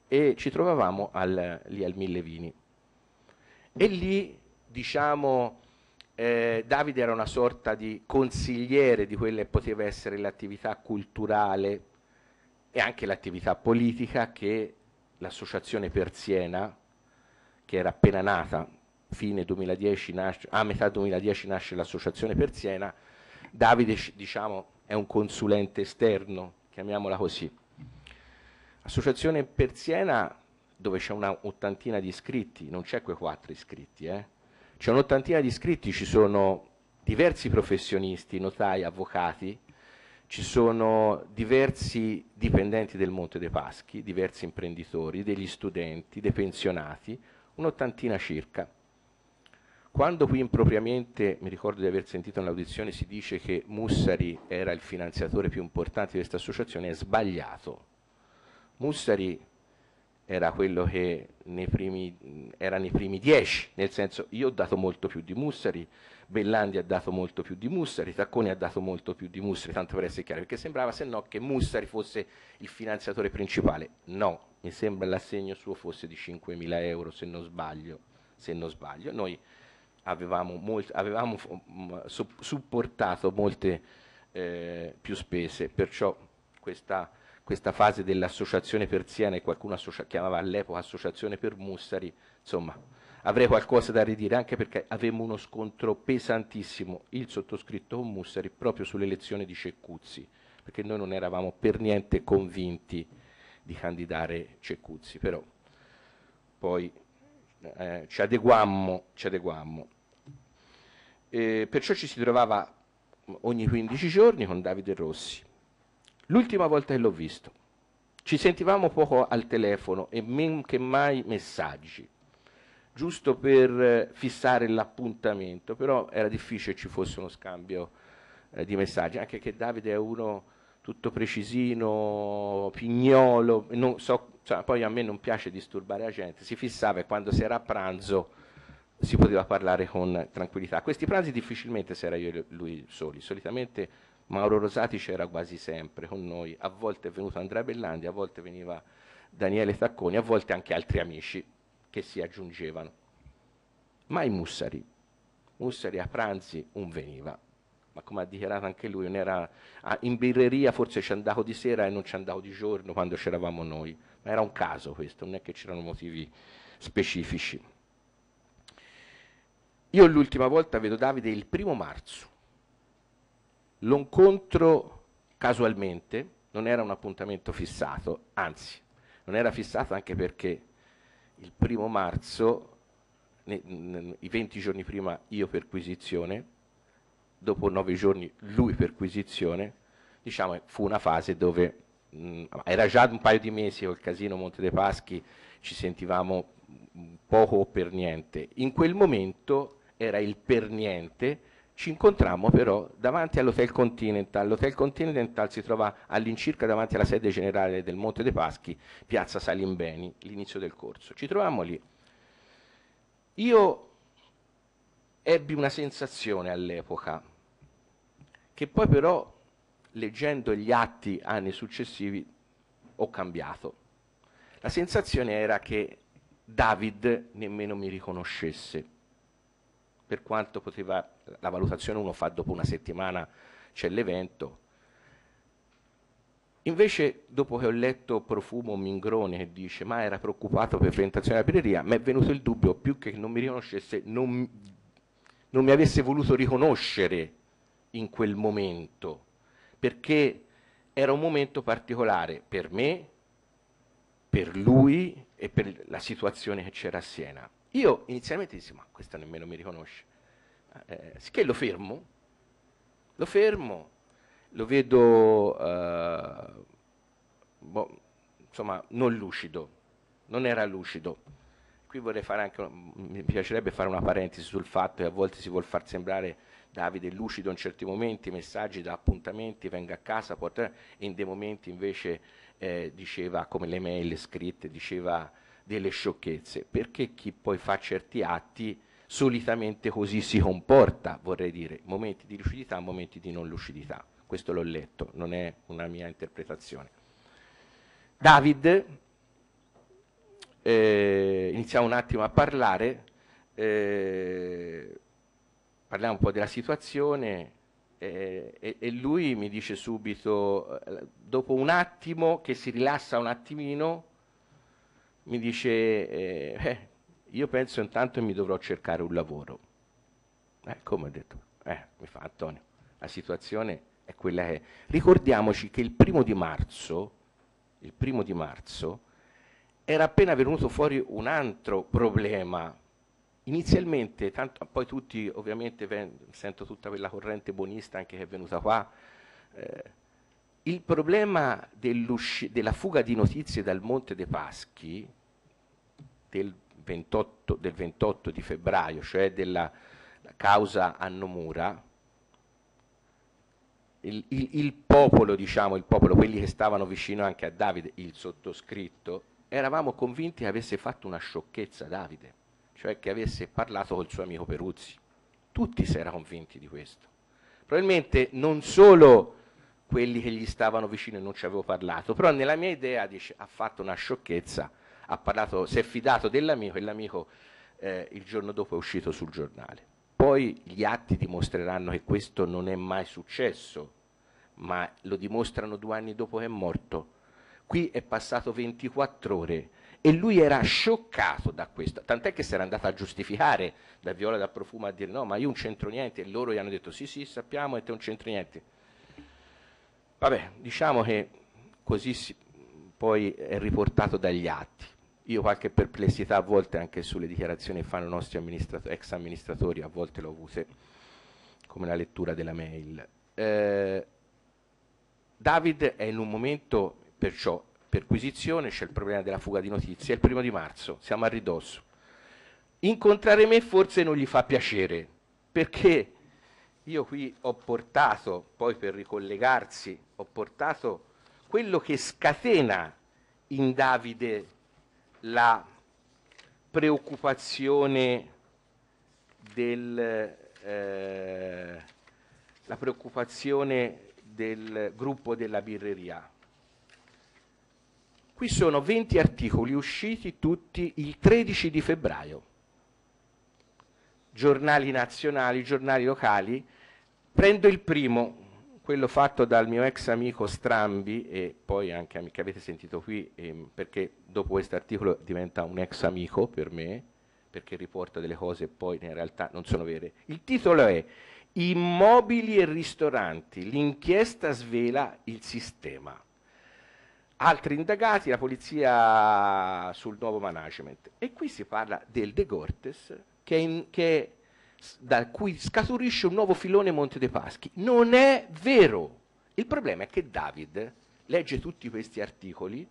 e ci trovavamo al, lì al Millevini. E lì, diciamo, eh, Davide era una sorta di consigliere di quella che poteva essere l'attività culturale e anche l'attività politica che l'associazione Persiena, che era appena nata fine 2010 nasce, a metà 2010 nasce l'associazione per Siena, Davide diciamo, è un consulente esterno, chiamiamola così. Associazione per Siena dove c'è un'ottantina di iscritti, non c'è quei quattro iscritti, eh? c'è un'ottantina di iscritti, ci sono diversi professionisti, notai, avvocati, ci sono diversi dipendenti del Monte dei Paschi, diversi imprenditori, degli studenti, dei pensionati, un'ottantina circa. Quando qui impropriamente, mi ricordo di aver sentito un'audizione, si dice che Mussari era il finanziatore più importante di questa associazione, è sbagliato. Mussari era quello che nei primi, era nei primi dieci, nel senso io ho dato molto più di Mussari, Bellandi ha dato molto più di Mussari, Tacconi ha dato molto più di Mussari, tanto per essere chiaro, perché sembrava se no che Mussari fosse il finanziatore principale. No, mi sembra l'assegno suo fosse di 5.000 euro, se non sbaglio. Se non sbaglio. Noi avevamo, molt, avevamo mm, so, supportato molte eh, più spese, perciò questa, questa fase dell'associazione persiana che qualcuno chiamava all'epoca associazione per Mussari, insomma avrei qualcosa da ridire anche perché avevamo uno scontro pesantissimo, il sottoscritto con Mussari, proprio sull'elezione di Ceccuzzi, perché noi non eravamo per niente convinti di candidare Ceccuzzi, però poi eh, ci adeguammo, ci adeguammo. Eh, perciò ci si trovava ogni 15 giorni con Davide Rossi. L'ultima volta che l'ho visto, ci sentivamo poco al telefono e men che mai messaggi, giusto per eh, fissare l'appuntamento, però era difficile ci fosse uno scambio eh, di messaggi, anche che Davide è uno tutto precisino, pignolo, non so insomma, cioè, poi a me non piace disturbare la gente, si fissava e quando si era a pranzo si poteva parlare con tranquillità. Questi pranzi difficilmente si era io e lui soli, solitamente Mauro Rosati c'era quasi sempre con noi, a volte è venuto Andrea Bellandi, a volte veniva Daniele Tacconi, a volte anche altri amici che si aggiungevano. Ma i Mussari, Mussari a pranzi non veniva, ma come ha dichiarato anche lui, era, ah, in birreria forse ci andavo di sera e non ci andavo di giorno quando c'eravamo noi, ma era un caso questo, non è che c'erano motivi specifici. Io l'ultima volta vedo Davide il primo marzo, lo incontro casualmente, non era un appuntamento fissato, anzi, non era fissato anche perché il primo marzo, i 20 giorni prima io perquisizione, dopo nove giorni lui perquisizione, diciamo fu una fase dove mh, mm, era già un paio di mesi col casino Monte dei Paschi, ci sentivamo poco o per niente. In quel momento era il per niente, ci incontrammo però davanti all'Hotel Continental. L'Hotel Continental si trova all'incirca davanti alla sede generale del Monte dei Paschi, piazza Salimbeni, l'inizio del corso. Ci trovammo lì. Io ebbi una sensazione all'epoca, che poi però leggendo gli atti anni successivi ho cambiato. La sensazione era che David nemmeno mi riconoscesse, per quanto poteva, la valutazione uno fa dopo una settimana, c'è l'evento. Invece dopo che ho letto Profumo Mingrone che dice ma era preoccupato per presentazione della pirateria, mi è venuto il dubbio più che non mi riconoscesse, non, non mi avesse voluto riconoscere in quel momento, perché era un momento particolare per me, per lui e per la situazione che c'era a Siena. Io inizialmente dissi, ma questa nemmeno mi riconosce. Eh, sicché lo fermo, lo fermo, lo vedo, eh, boh, insomma, non lucido, non era lucido. Qui vorrei fare anche, mi piacerebbe fare una parentesi sul fatto che a volte si vuol far sembrare Davide è lucido in certi momenti, messaggi da appuntamenti, venga a casa, porta, e in dei momenti invece eh, diceva, come le mail scritte, diceva delle sciocchezze. Perché chi poi fa certi atti solitamente così si comporta, vorrei dire, momenti di lucidità, momenti di non lucidità. Questo l'ho letto, non è una mia interpretazione. David, eh, iniziamo un attimo a parlare. Eh, parliamo un po' della situazione eh, e, e, lui mi dice subito, eh, dopo un attimo che si rilassa un attimino, mi dice, eh, eh, io penso intanto mi dovrò cercare un lavoro. Eh, come ho detto, eh, mi fa Antonio, la situazione è quella che è. Ricordiamoci che il primo di marzo, il primo di marzo, era appena venuto fuori un altro problema Inizialmente, tanto, poi tutti ovviamente ven, sento tutta quella corrente bonista anche che è venuta qua, eh, il problema della fuga di notizie dal Monte dei Paschi del 28, del 28 di febbraio, cioè della causa Annomura, il, il, il, popolo, diciamo, il popolo, quelli che stavano vicino anche a Davide, il sottoscritto, eravamo convinti che avesse fatto una sciocchezza Davide cioè che avesse parlato col suo amico Peruzzi. Tutti si erano convinti di questo. Probabilmente non solo quelli che gli stavano vicino e non ci avevo parlato, però nella mia idea dice, ha fatto una sciocchezza, ha parlato, si è fidato dell'amico e l'amico eh, il giorno dopo è uscito sul giornale. Poi gli atti dimostreranno che questo non è mai successo, ma lo dimostrano due anni dopo che è morto. Qui è passato 24 ore, e lui era scioccato da questo, tant'è che si era andato a giustificare da Viola da Profumo a dire no ma io non c'entro niente e loro gli hanno detto sì sì sappiamo e te non c'entri niente. Vabbè, diciamo che così si, poi è riportato dagli atti. Io qualche perplessità a volte anche sulle dichiarazioni che fanno i nostri amministrato- ex amministratori, a volte l'ho ho avute come la lettura della mail. Eh, David è in un momento perciò perquisizione, c'è il problema della fuga di notizie, è il primo di marzo, siamo a ridosso. Incontrare me forse non gli fa piacere, perché io qui ho portato, poi per ricollegarsi, ho portato quello che scatena in Davide la preoccupazione del, eh, la preoccupazione del gruppo della birreria. Qui sono 20 articoli usciti tutti il 13 di febbraio. Giornali nazionali, giornali locali. Prendo il primo, quello fatto dal mio ex amico Strambi e poi anche amico che avete sentito qui, ehm, perché dopo questo articolo diventa un ex amico per me, perché riporta delle cose che poi in realtà non sono vere. Il titolo è Immobili e ristoranti, l'inchiesta svela il sistema altri indagati, la polizia sul nuovo management. E qui si parla del De Gortes, che, in, che da cui scaturisce un nuovo filone Monte dei Paschi. Non è vero. Il problema è che David legge tutti questi articoli,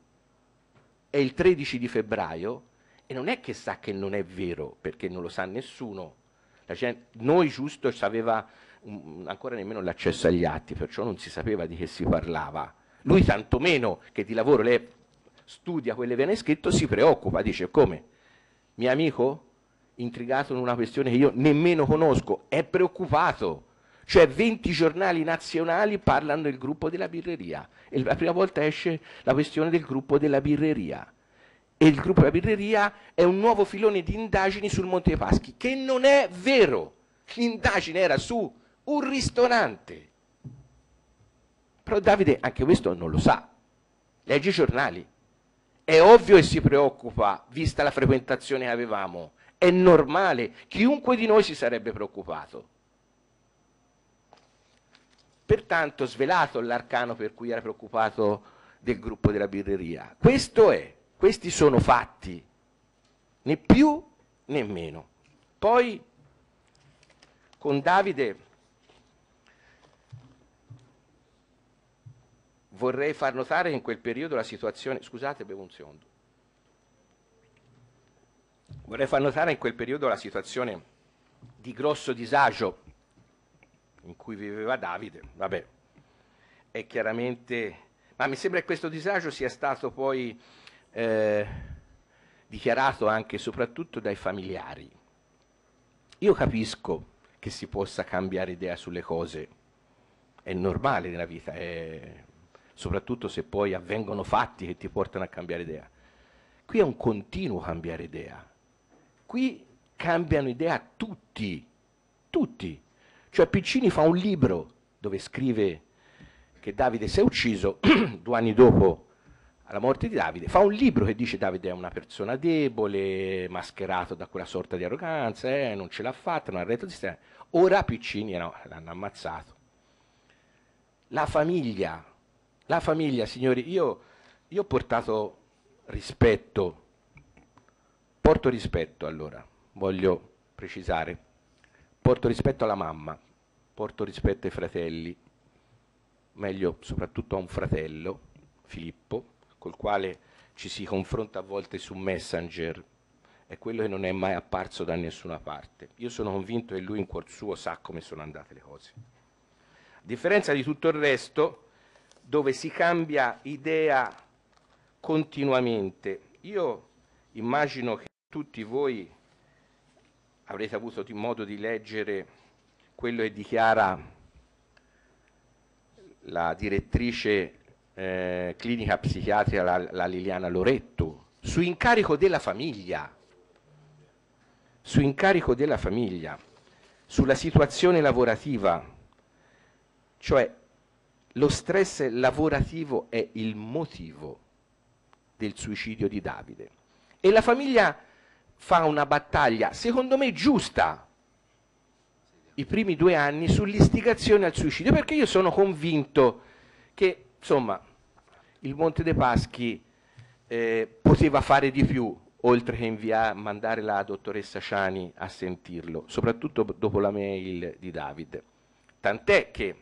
è il 13 di febbraio, e non è che sa che non è vero, perché non lo sa nessuno. Gente, noi giusto aveva um, ancora nemmeno l'accesso agli atti, perciò non si sapeva di che si parlava lui tantomeno che di lavoro lei studia quello che viene scritto si preoccupa, dice come? Mio amico intrigato in una questione che io nemmeno conosco, è preoccupato. Cioè 20 giornali nazionali parlano del gruppo della birreria e la prima volta esce la questione del gruppo della birreria. E il gruppo della birreria è un nuovo filone di indagini sul Monte dei Paschi, che non è vero. L'indagine era su un ristorante però Davide anche questo non lo sa, legge i giornali, è ovvio che si preoccupa, vista la frequentazione che avevamo, è normale, chiunque di noi si sarebbe preoccupato. Pertanto svelato l'arcano per cui era preoccupato del gruppo della birreria. Questo è, questi sono fatti, né più né meno. Poi con Davide Vorrei far notare che in quel periodo la situazione, scusate, bevo un secondo. Vorrei far notare in quel periodo la situazione di grosso disagio in cui viveva Davide, vabbè, è chiaramente, ma mi sembra che questo disagio sia stato poi eh, dichiarato anche e soprattutto dai familiari. Io capisco che si possa cambiare idea sulle cose, è normale nella vita, è soprattutto se poi avvengono fatti che ti portano a cambiare idea. Qui è un continuo cambiare idea. Qui cambiano idea tutti, tutti. Cioè Piccini fa un libro dove scrive che Davide si è ucciso due anni dopo la morte di Davide, fa un libro che dice Davide è una persona debole, mascherato da quella sorta di arroganza, eh, non ce l'ha fatta, non ha retto di stare. Ora Piccini no, l'hanno ammazzato. La famiglia la famiglia, signori, io, io ho portato rispetto, porto rispetto allora, voglio precisare, porto rispetto alla mamma, porto rispetto ai fratelli, meglio soprattutto a un fratello, Filippo, col quale ci si confronta a volte su Messenger, è quello che non è mai apparso da nessuna parte. Io sono convinto che lui in cuor suo sa come sono andate le cose. A differenza di tutto il resto, dove si cambia idea continuamente. Io immagino che tutti voi avrete avuto modo di leggere quello che dichiara la direttrice eh, clinica psichiatrica la, la, Liliana Loretto su incarico della famiglia su incarico della famiglia sulla situazione lavorativa cioè lo stress lavorativo è il motivo del suicidio di Davide. E la famiglia fa una battaglia, secondo me giusta, i primi due anni sull'istigazione al suicidio, perché io sono convinto che, insomma, il Monte dei Paschi eh, poteva fare di più, oltre che inviare, mandare la dottoressa Ciani a sentirlo, soprattutto dopo la mail di Davide. Tant'è che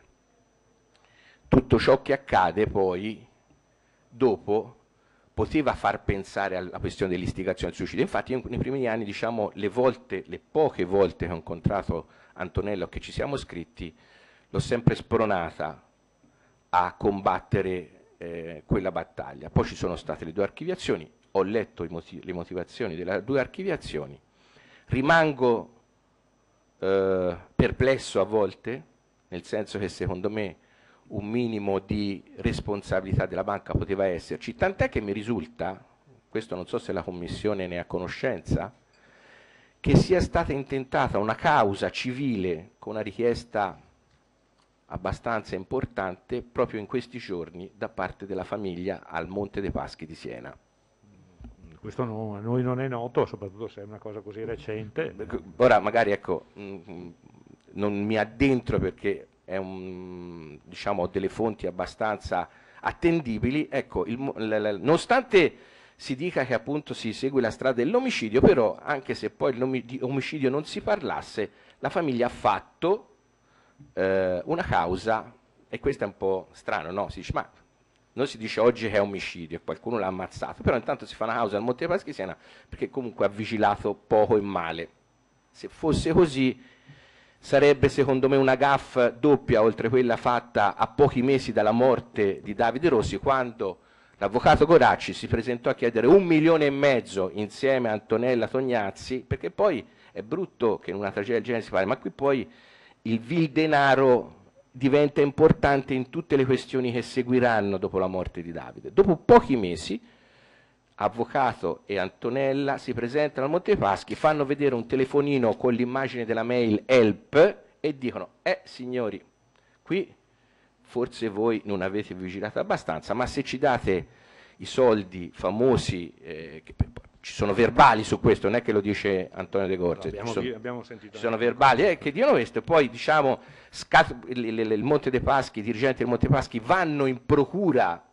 tutto ciò che accade poi dopo poteva far pensare alla questione dell'istigazione al suicidio. Infatti io, nei primi anni, diciamo, le, volte, le poche volte che ho incontrato Antonello che ci siamo scritti, l'ho sempre spronata a combattere eh, quella battaglia. Poi ci sono state le due archiviazioni, ho letto motiv le motivazioni delle due archiviazioni, rimango eh, perplesso a volte, nel senso che secondo me un minimo di responsabilità della banca poteva esserci, tant'è che mi risulta, questo non so se la Commissione ne ha conoscenza, che sia stata intentata una causa civile con una richiesta abbastanza importante proprio in questi giorni da parte della famiglia al Monte dei Paschi di Siena. Questo no, a noi non è noto, soprattutto se è una cosa così recente. Ora magari ecco, mm, mm, non mi addentro perché un, diciamo, delle fonti abbastanza attendibili, ecco, il, l, l, nonostante si dica che appunto si segue la strada dell'omicidio, però anche se poi di omicidio non si parlasse, la famiglia ha fatto eh, una causa, e questo è un po' strano, no? Si dice, ma noi si dice oggi che è omicidio e qualcuno l'ha ammazzato, però intanto si fa una causa al Monte Paschi Siena perché comunque ha vigilato poco e male. Se fosse così sarebbe secondo me una gaffa doppia oltre quella fatta a pochi mesi dalla morte di Davide Rossi quando l'avvocato Goracci si presentò a chiedere un milione e mezzo insieme a Antonella Tognazzi perché poi è brutto che in una tragedia del genere si parli ma qui poi il vil denaro diventa importante in tutte le questioni che seguiranno dopo la morte di Davide dopo pochi mesi Avvocato e Antonella si presentano al Montepaschi, fanno vedere un telefonino con l'immagine della mail help e dicono, eh signori, qui forse voi non avete vigilato abbastanza, ma se ci date i soldi famosi, eh, che, ci sono verbali su questo, non è che lo dice Antonio De Gorte, abbiamo, ci, sono, abbiamo sentito ci sono verbali, eh, che diano questo, poi diciamo scat- il, il, il Monte dei Paschi, i dirigenti del Monte Paschi vanno in procura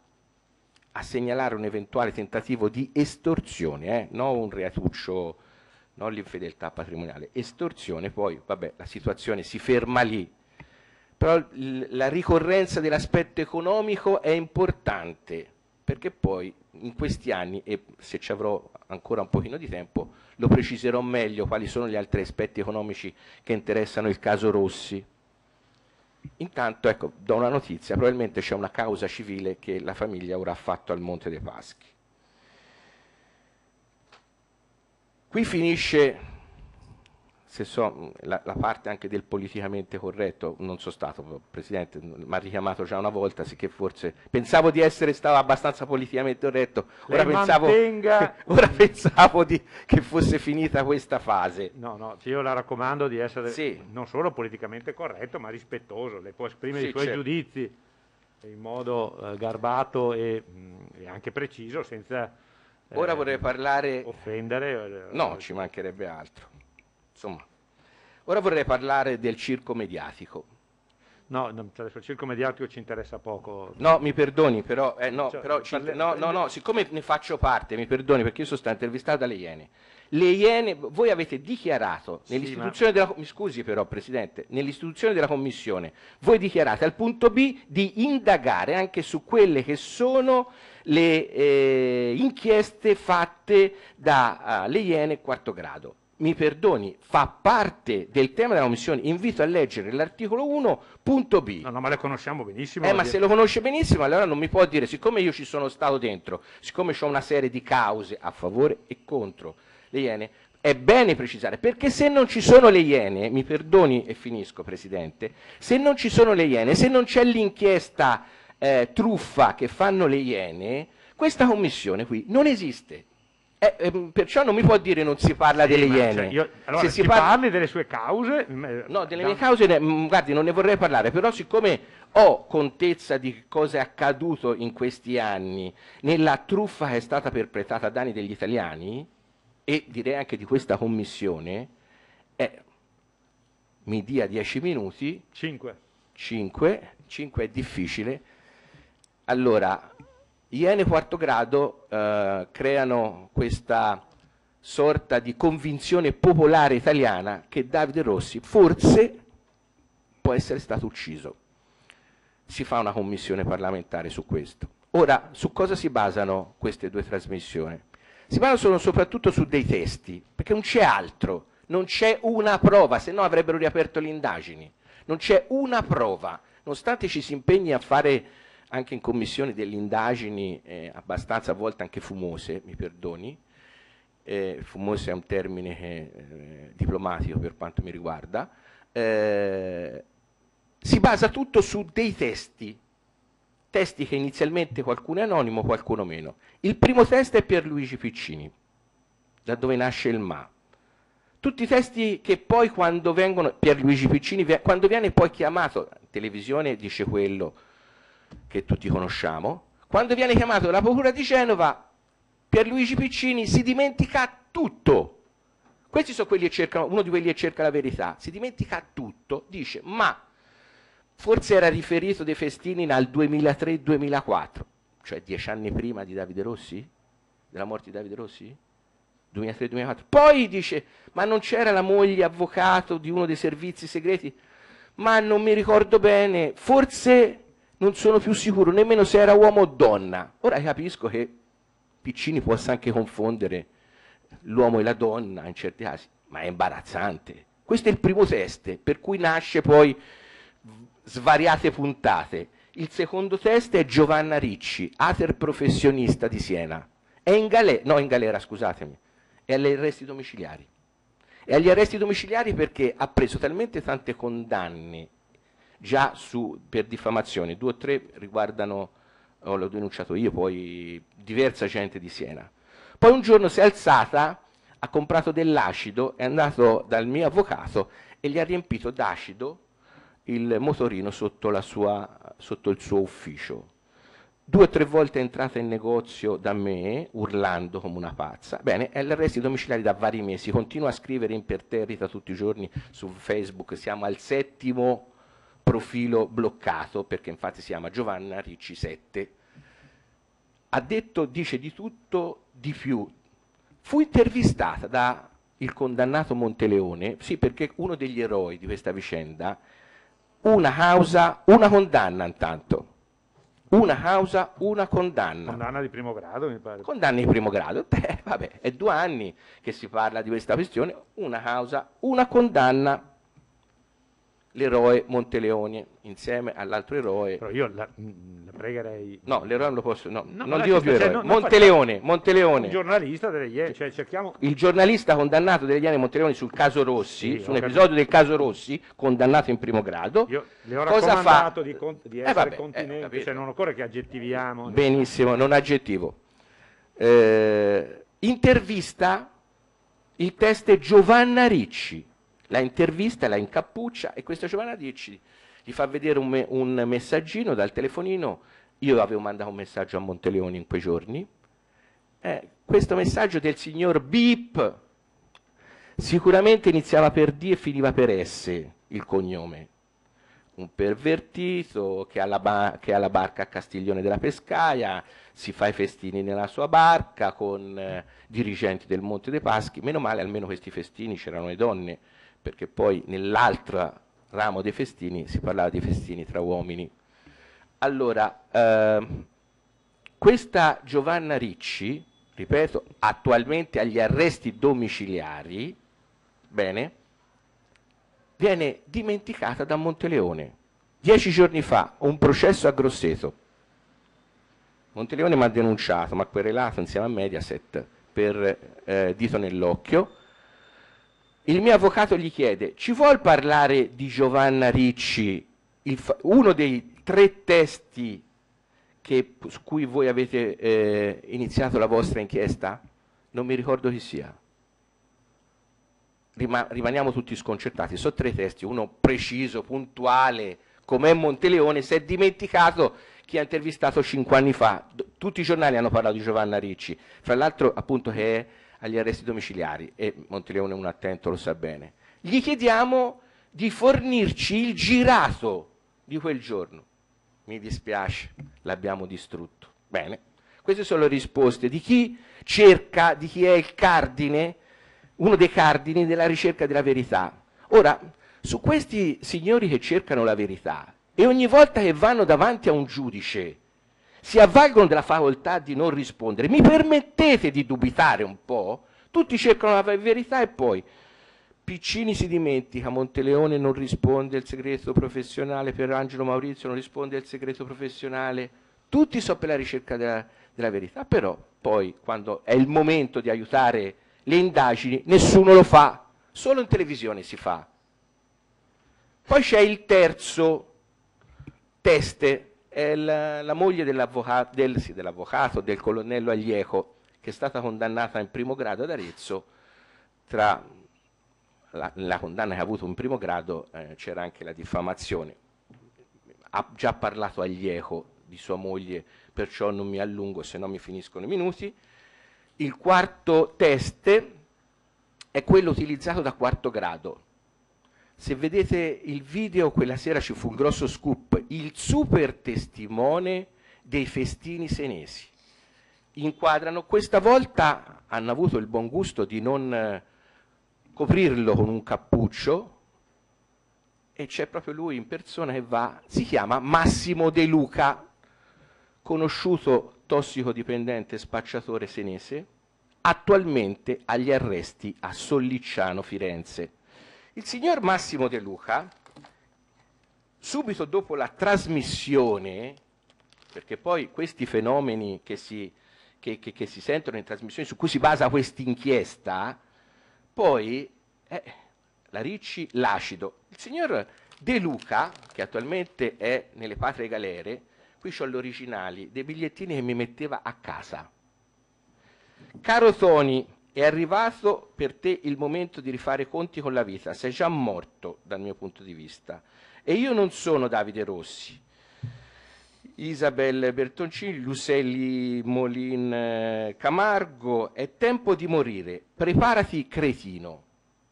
a segnalare un eventuale tentativo di estorsione, eh? non un reatuccio, non l'infedeltà patrimoniale, estorsione, poi vabbè la situazione si ferma lì, però la ricorrenza dell'aspetto economico è importante perché poi in questi anni e se ci avrò ancora un pochino di tempo lo preciserò meglio quali sono gli altri aspetti economici che interessano il caso Rossi. Intanto, ecco, do una notizia, probabilmente c'è una causa civile che la famiglia ora ha fatto al Monte dei Paschi. Qui finisce se so, la, la, parte anche del politicamente corretto, non sono stato presidente, mi ha richiamato già una volta, sicché forse pensavo di essere stato abbastanza politicamente corretto, ora pensavo, mantenga... ora pensavo, di, che fosse finita questa fase. No, no, io la raccomando di essere sì. non solo politicamente corretto, ma rispettoso, le può esprimere sì, i suoi certo. giudizi in modo eh, garbato e, mh, e anche preciso, senza... Ora eh, vorrei parlare. Offendere? Eh, no, ci mancherebbe altro. Insomma. Ora vorrei parlare del circo mediatico. No, cioè, sul circo mediatico ci interessa poco. No, mi perdoni, però, eh, no, cioè, però ci, parli... no, no, no, siccome ne faccio parte, mi perdoni perché io sono stato intervistato dalle Iene. Le Iene, voi avete dichiarato nell'istituzione, sì, ma... della, scusi però, nell'istituzione della Commissione, voi dichiarate al punto B di indagare anche su quelle che sono le eh, inchieste fatte dalle eh, uh, Iene quarto grado mi perdoni, fa parte del tema della commissione. Invito a leggere l'articolo 1, punto B. No, no, ma lo conosciamo benissimo. Eh, ma dire. se lo conosce benissimo, allora non mi può dire, siccome io ci sono stato dentro, siccome ho una serie di cause a favore e contro le Iene, è bene precisare, perché se non ci sono le Iene, mi perdoni e finisco, Presidente, se non ci sono le Iene, se non c'è l'inchiesta eh, truffa che fanno le Iene, questa commissione qui non esiste. Eh, ehm, perciò non mi può dire non si parla delle iene. Cioè io, allora, se si, si parla... parli delle sue cause? Eh, no, delle no. mie cause, ne, guardi, non ne vorrei parlare, però siccome ho contezza di cosa è accaduto in questi anni nella truffa che è stata perpetrata a danni degli italiani e direi anche di questa commissione, eh, mi dia dieci minuti. Cinque. Cinque, 5 è difficile. Allora, Iene quarto grado eh, creano questa sorta di convinzione popolare italiana che Davide Rossi forse può essere stato ucciso. Si fa una commissione parlamentare su questo. Ora, su cosa si basano queste due trasmissioni? Si basano soprattutto su dei testi, perché non c'è altro, non c'è una prova, se no avrebbero riaperto le indagini. Non c'è una prova, nonostante ci si impegni a fare anche in commissione delle indagini eh, abbastanza a volte anche fumose, mi perdoni, eh, fumose è un termine eh, eh diplomatico per quanto mi riguarda, eh, si basa tutto su dei testi, testi che inizialmente qualcuno è anonimo, qualcuno meno. Il primo testo è per Luigi Piccini, da dove nasce il Ma. Tutti i testi che poi quando vengono, Pierluigi Piccini, quando viene poi chiamato, televisione dice quello, che tutti conosciamo, quando viene chiamato la Procura di Genova, Pierluigi Piccini si dimentica tutto. Questi sono quelli che cercano, uno di quelli che cerca la verità, si dimentica tutto, dice ma forse era riferito dei festini nel 2003-2004, cioè dieci anni prima di Davide Rossi, della morte di Davide Rossi? 2003-2004. Poi dice, ma non c'era la moglie avvocato di uno dei servizi segreti? Ma non mi ricordo bene, forse non sono più sicuro nemmeno se era uomo o donna. Ora capisco che Piccini possa anche confondere l'uomo e la donna in certi casi, ma è imbarazzante. Questo è il primo test, per cui nasce poi svariate puntate. Il secondo test è Giovanna Ricci, ater professionista di Siena. È in galera, no in galera, scusatemi, è agli arresti domiciliari. È agli arresti domiciliari perché ha preso talmente tante condanne già su, per diffamazione, due o tre riguardano, oh, l'ho denunciato io, poi diversa gente di Siena. Poi un giorno si è alzata, ha comprato dell'acido, è andato dal mio avvocato e gli ha riempito d'acido il motorino sotto, sua, sotto il suo ufficio due o tre volte è entrata in negozio da me, urlando come una pazza. Bene, è l'arresto domiciliare da vari mesi, continua a scrivere imperterrita tutti i giorni su Facebook, siamo al settimo profilo bloccato, perché infatti si chiama Giovanna Ricci 7, ha detto, dice di tutto, di più. Fu intervistata da il condannato Monteleone, sì perché uno degli eroi di questa vicenda, una causa, una condanna intanto, una causa, una condanna. Condanna di primo grado mi pare. Condanna di primo grado, beh vabbè, è due anni che si parla di questa questione, una causa, una condanna l'eroe Monteleone insieme all'altro eroe. Però io la, mm, la pregherei. No, l'eroe non lo posso. No, no non dico più eroe. Cioè, non, Monteleone, non Monteleone. Il giornalista delle Iene. Cioè, cerchiamo... Il giornalista condannato delle Iene Monteleone sul caso Rossi, sì, su un episodio capito. del caso Rossi, condannato in primo grado. Io le ho raccomandato di, con... di, eh, essere eh, vabbè, continente, eh, cioè non occorre che aggettiviamo. Benissimo, non aggettivo. Eh, intervista il test Giovanna Ricci la intervista, la incappuccia e questa giovane dice, gli fa vedere un, me, un messaggino dal telefonino, io avevo mandato un messaggio a Monteleone in quei giorni, eh, questo messaggio del signor Bip sicuramente iniziava per D e finiva per S il cognome, un pervertito che ha, la che ha la barca a Castiglione della Pescaia, si fa i festini nella sua barca con eh, dirigenti del Monte dei Paschi, meno male almeno questi festini c'erano le donne, perché poi nell'altro ramo dei festini si parlava di festini tra uomini. Allora, eh, questa Giovanna Ricci, ripeto, attualmente agli arresti domiciliari, bene, viene dimenticata da Monteleone. Dieci giorni fa, un processo a Grosseto. Monteleone mi ha denunciato, mi ha querelato insieme a Mediaset per eh, dito nell'occhio, il mio avvocato gli chiede, ci vuol parlare di Giovanna Ricci, il, uno dei tre testi che, su cui voi avete eh, iniziato la vostra inchiesta? Non mi ricordo chi sia. Rima, rimaniamo tutti sconcertati. Sono tre testi, uno preciso, puntuale, com'è Monteleone, si è dimenticato chi ha intervistato cinque anni fa. Tutti i giornali hanno parlato di Giovanna Ricci, fra l'altro appunto che è agli arresti domiciliari e Monteleone un attento lo sa bene. Gli chiediamo di fornirci il girato di quel giorno. Mi dispiace, l'abbiamo distrutto. Bene, queste sono le risposte di chi cerca, di chi è il cardine, uno dei cardini della ricerca della verità. Ora, su questi signori che cercano la verità e ogni volta che vanno davanti a un giudice si avvalgono della facoltà di non rispondere. Mi permettete di dubitare un po'? Tutti cercano la verità e poi Piccini si dimentica, Monteleone non risponde al segreto professionale, Pierangelo Maurizio non risponde al segreto professionale, tutti sono per la ricerca della, della verità, però poi quando è il momento di aiutare le indagini nessuno lo fa, solo in televisione si fa. Poi c'è il terzo teste la, la, moglie dell'avvocato, del, sì, dell del colonnello Aglieco, che è stata condannata in primo grado ad Arezzo, tra la, la condanna che ha avuto in primo grado eh, c'era anche la diffamazione. Ha già parlato Aglieco di sua moglie, perciò non mi allungo, se no mi finiscono i minuti. Il quarto test è quello utilizzato da quarto grado, se vedete il video, quella sera ci fu un grosso scoop, il super testimone dei festini senesi. Inquadrano, questa volta hanno avuto il buon gusto di non eh, coprirlo con un cappuccio e c'è proprio lui in persona che va, si chiama Massimo De Luca, conosciuto tossicodipendente spacciatore senese, attualmente agli arresti a Sollicciano Firenze il signor Massimo De Luca, subito dopo la trasmissione, perché poi questi fenomeni che si, che, che, che si sentono in trasmissione, su cui si basa questa inchiesta, poi eh, la Ricci l'acido. Il signor De Luca, che attualmente è nelle patrie galere, qui ho l'originale dei bigliettini che mi metteva a casa. Caro Toni, è arrivato per te il momento di rifare conti con la vita, sei già morto dal mio punto di vista. E io non sono Davide Rossi, Isabel Bertoncini, Luselli Molin eh, Camargo, è tempo di morire, preparati cretino.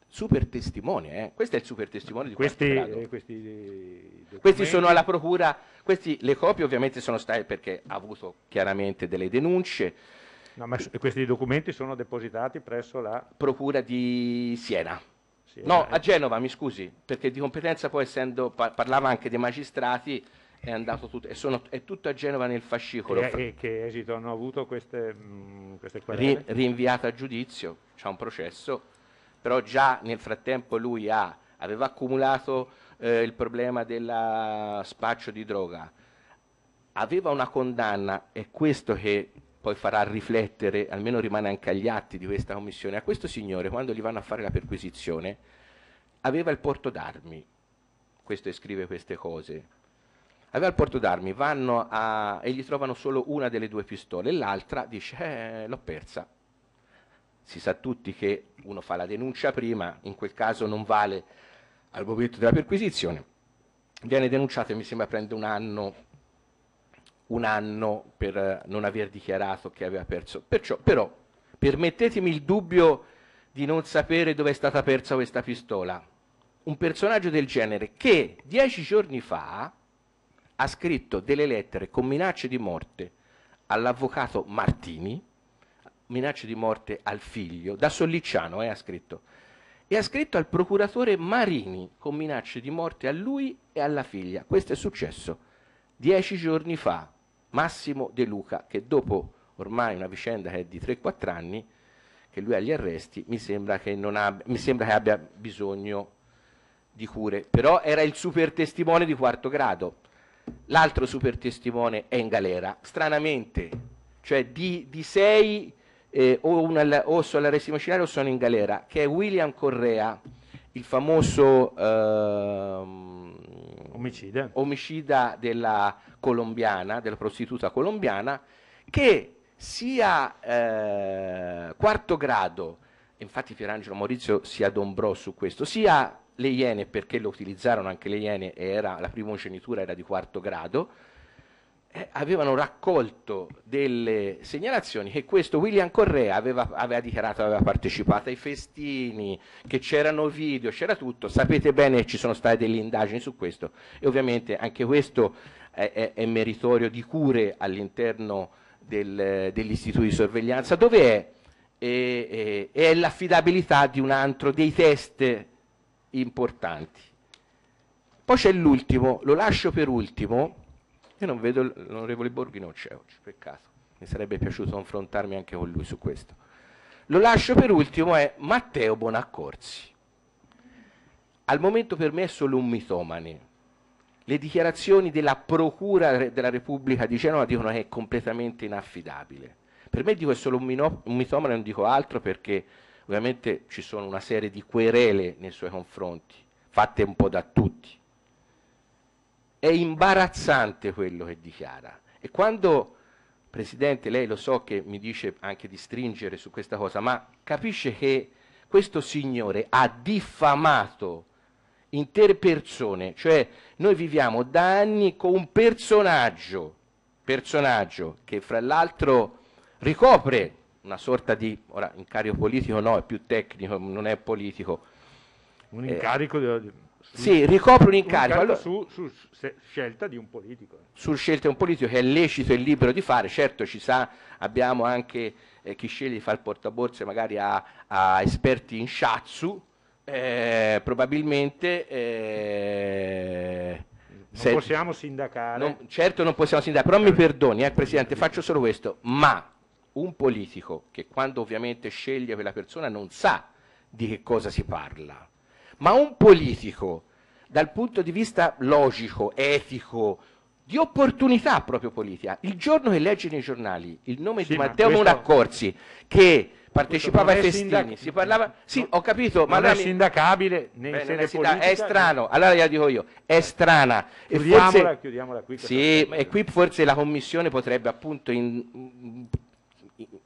Super testimone, eh? questo è il super testimone di questi, eh, questi, eh, questi sono alla procura, questi, le copie ovviamente sono state perché ha avuto chiaramente delle denunce, No, ma questi documenti sono depositati presso la... Procura di Siena. Siena. No, eh. a Genova, mi scusi, perché di competenza poi essendo, parlava anche dei magistrati, è andato tutto, è, sono, è tutto a Genova nel fascicolo. E, e che esito hanno avuto queste, mh, queste Ri, rinviata a giudizio, c'è un processo, però già nel frattempo lui ha, aveva accumulato eh, il problema del spaccio di droga, aveva una condanna, è questo che poi farà riflettere, almeno rimane anche agli atti di questa commissione, a questo signore quando gli vanno a fare la perquisizione aveva il porto d'armi, questo scrive queste cose, aveva il porto d'armi, vanno a, e gli trovano solo una delle due pistole, l'altra dice eh, l'ho persa. Si sa tutti che uno fa la denuncia prima, in quel caso non vale al momento della perquisizione, viene denunciato e mi sembra prende un anno un anno per eh, non aver dichiarato che aveva perso. Perciò, però, permettetemi il dubbio di non sapere dove è stata persa questa pistola. Un personaggio del genere che dieci giorni fa ha scritto delle lettere con minacce di morte all'avvocato Martini, minacce di morte al figlio, da Solliciano eh, ha scritto, e ha scritto al procuratore Marini con minacce di morte a lui e alla figlia. Questo è successo dieci giorni fa. Massimo De Luca, che dopo ormai una vicenda che è di 3-4 anni, che lui ha gli arresti, mi sembra che, ha, mi sembra che abbia bisogno di cure. Però era il super testimone di quarto grado. L'altro super testimone è in galera, stranamente, cioè di, di sei eh, o, una, o sono arresti macinari o sono in galera, che è William Correa, il famoso ehm, omicida della colombiana, della prostituta colombiana, che sia eh, quarto grado, infatti Pierangelo Maurizio si adombrò su questo, sia le Iene, perché lo utilizzarono anche le Iene, era, la primogenitura era di quarto grado, eh, avevano raccolto delle segnalazioni che questo William Correa aveva, aveva dichiarato, aveva partecipato ai festini, che c'erano video, c'era tutto, sapete bene che ci sono state delle indagini su questo e ovviamente anche questo è, è meritorio di cure all'interno del, dell'istituto di sorveglianza, dove è? E, e, è l'affidabilità di un altro dei test importanti. Poi c'è l'ultimo, lo lascio per ultimo, io non vedo l'onorevole Borghi, non c'è oggi, peccato, mi sarebbe piaciuto confrontarmi anche con lui su questo. Lo lascio per ultimo è Matteo Bonaccorsi. Al momento per me è solo un mitomane, le dichiarazioni della Procura della Repubblica di Genova dicono che è completamente inaffidabile. Per me dico è solo un, mino- un mitomane, non dico altro perché ovviamente ci sono una serie di querele nei suoi confronti, fatte un po' da tutti. È imbarazzante quello che dichiara. E quando, Presidente, lei lo so che mi dice anche di stringere su questa cosa, ma capisce che questo signore ha diffamato intere persone, cioè noi viviamo da anni con un personaggio, personaggio che fra l'altro ricopre una sorta di, ora incarico politico no, è più tecnico, non è politico. Un incarico eh, di... Su, sì, ricopre un incarico. Un incarico allora, su, su, scelta di un politico. Su scelta di un politico che è lecito e libero di fare, certo ci sa, abbiamo anche eh, chi sceglie di fare il portaborse magari a, a esperti in shatsu, eh, probabilmente... Eh, non possiamo sindacare. Non, certo non possiamo sindacare, però mi perdoni, eh, Presidente, faccio solo questo, ma un politico che quando ovviamente sceglie quella persona non sa di che cosa si parla, ma un politico dal punto di vista logico, etico, di opportunità proprio politica, il giorno che legge nei giornali il nome sì, di Matteo ma questo... Monaccorsi che partecipava ai festini, si parlava... Sì, ho capito, ma... Non è sindacabile né in sede politica. È strano, allora gliela dico io, è strana. Chiudiamola, forse, chiudiamola qui. Sì, e qui forse la Commissione potrebbe appunto in,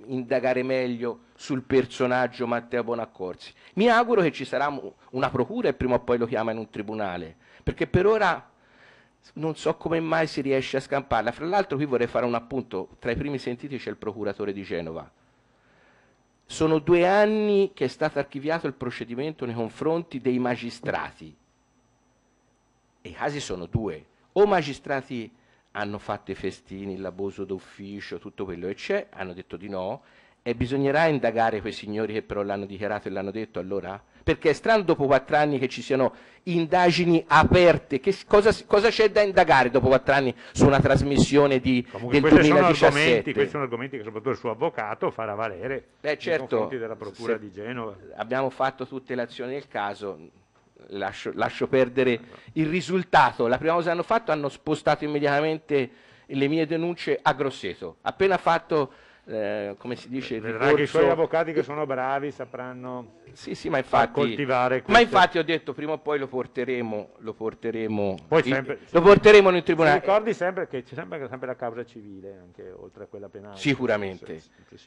indagare meglio sul personaggio Matteo Bonaccorsi. Mi auguro che ci sarà una procura e prima o poi lo chiama in un tribunale, perché per ora non so come mai si riesce a scamparla. Fra l'altro qui vorrei fare un appunto, tra i primi sentiti c'è il procuratore di Genova, sono due anni che è stato archiviato il procedimento nei confronti dei magistrati. E i casi sono due. O magistrati hanno fatto i festini, l'abuso d'ufficio, tutto quello che c'è, hanno detto di no, e bisognerà indagare quei signori che però l'hanno dichiarato e l'hanno detto allora? perché è strano dopo quattro anni che ci siano indagini aperte, che cosa, cosa c'è da indagare dopo quattro anni su una trasmissione di, del 2017? questi sono argomenti che soprattutto il suo avvocato farà valere Beh, certo, nei confronti della Procura di Genova. Abbiamo fatto tutte le azioni del caso, Lascio, lascio, perdere il risultato. La prima cosa che hanno fatto hanno spostato immediatamente le mie denunce a Grosseto. Appena fatto eh, come si dice il ricorso... che i suoi avvocati che sono bravi sapranno sì, sì, ma infatti, coltivare queste... ma infatti ho detto prima o poi lo porteremo lo porteremo, poi in, sempre, lo porteremo in tribunale ricordi sempre che c'è sempre, sempre, la causa civile anche oltre a quella penale sicuramente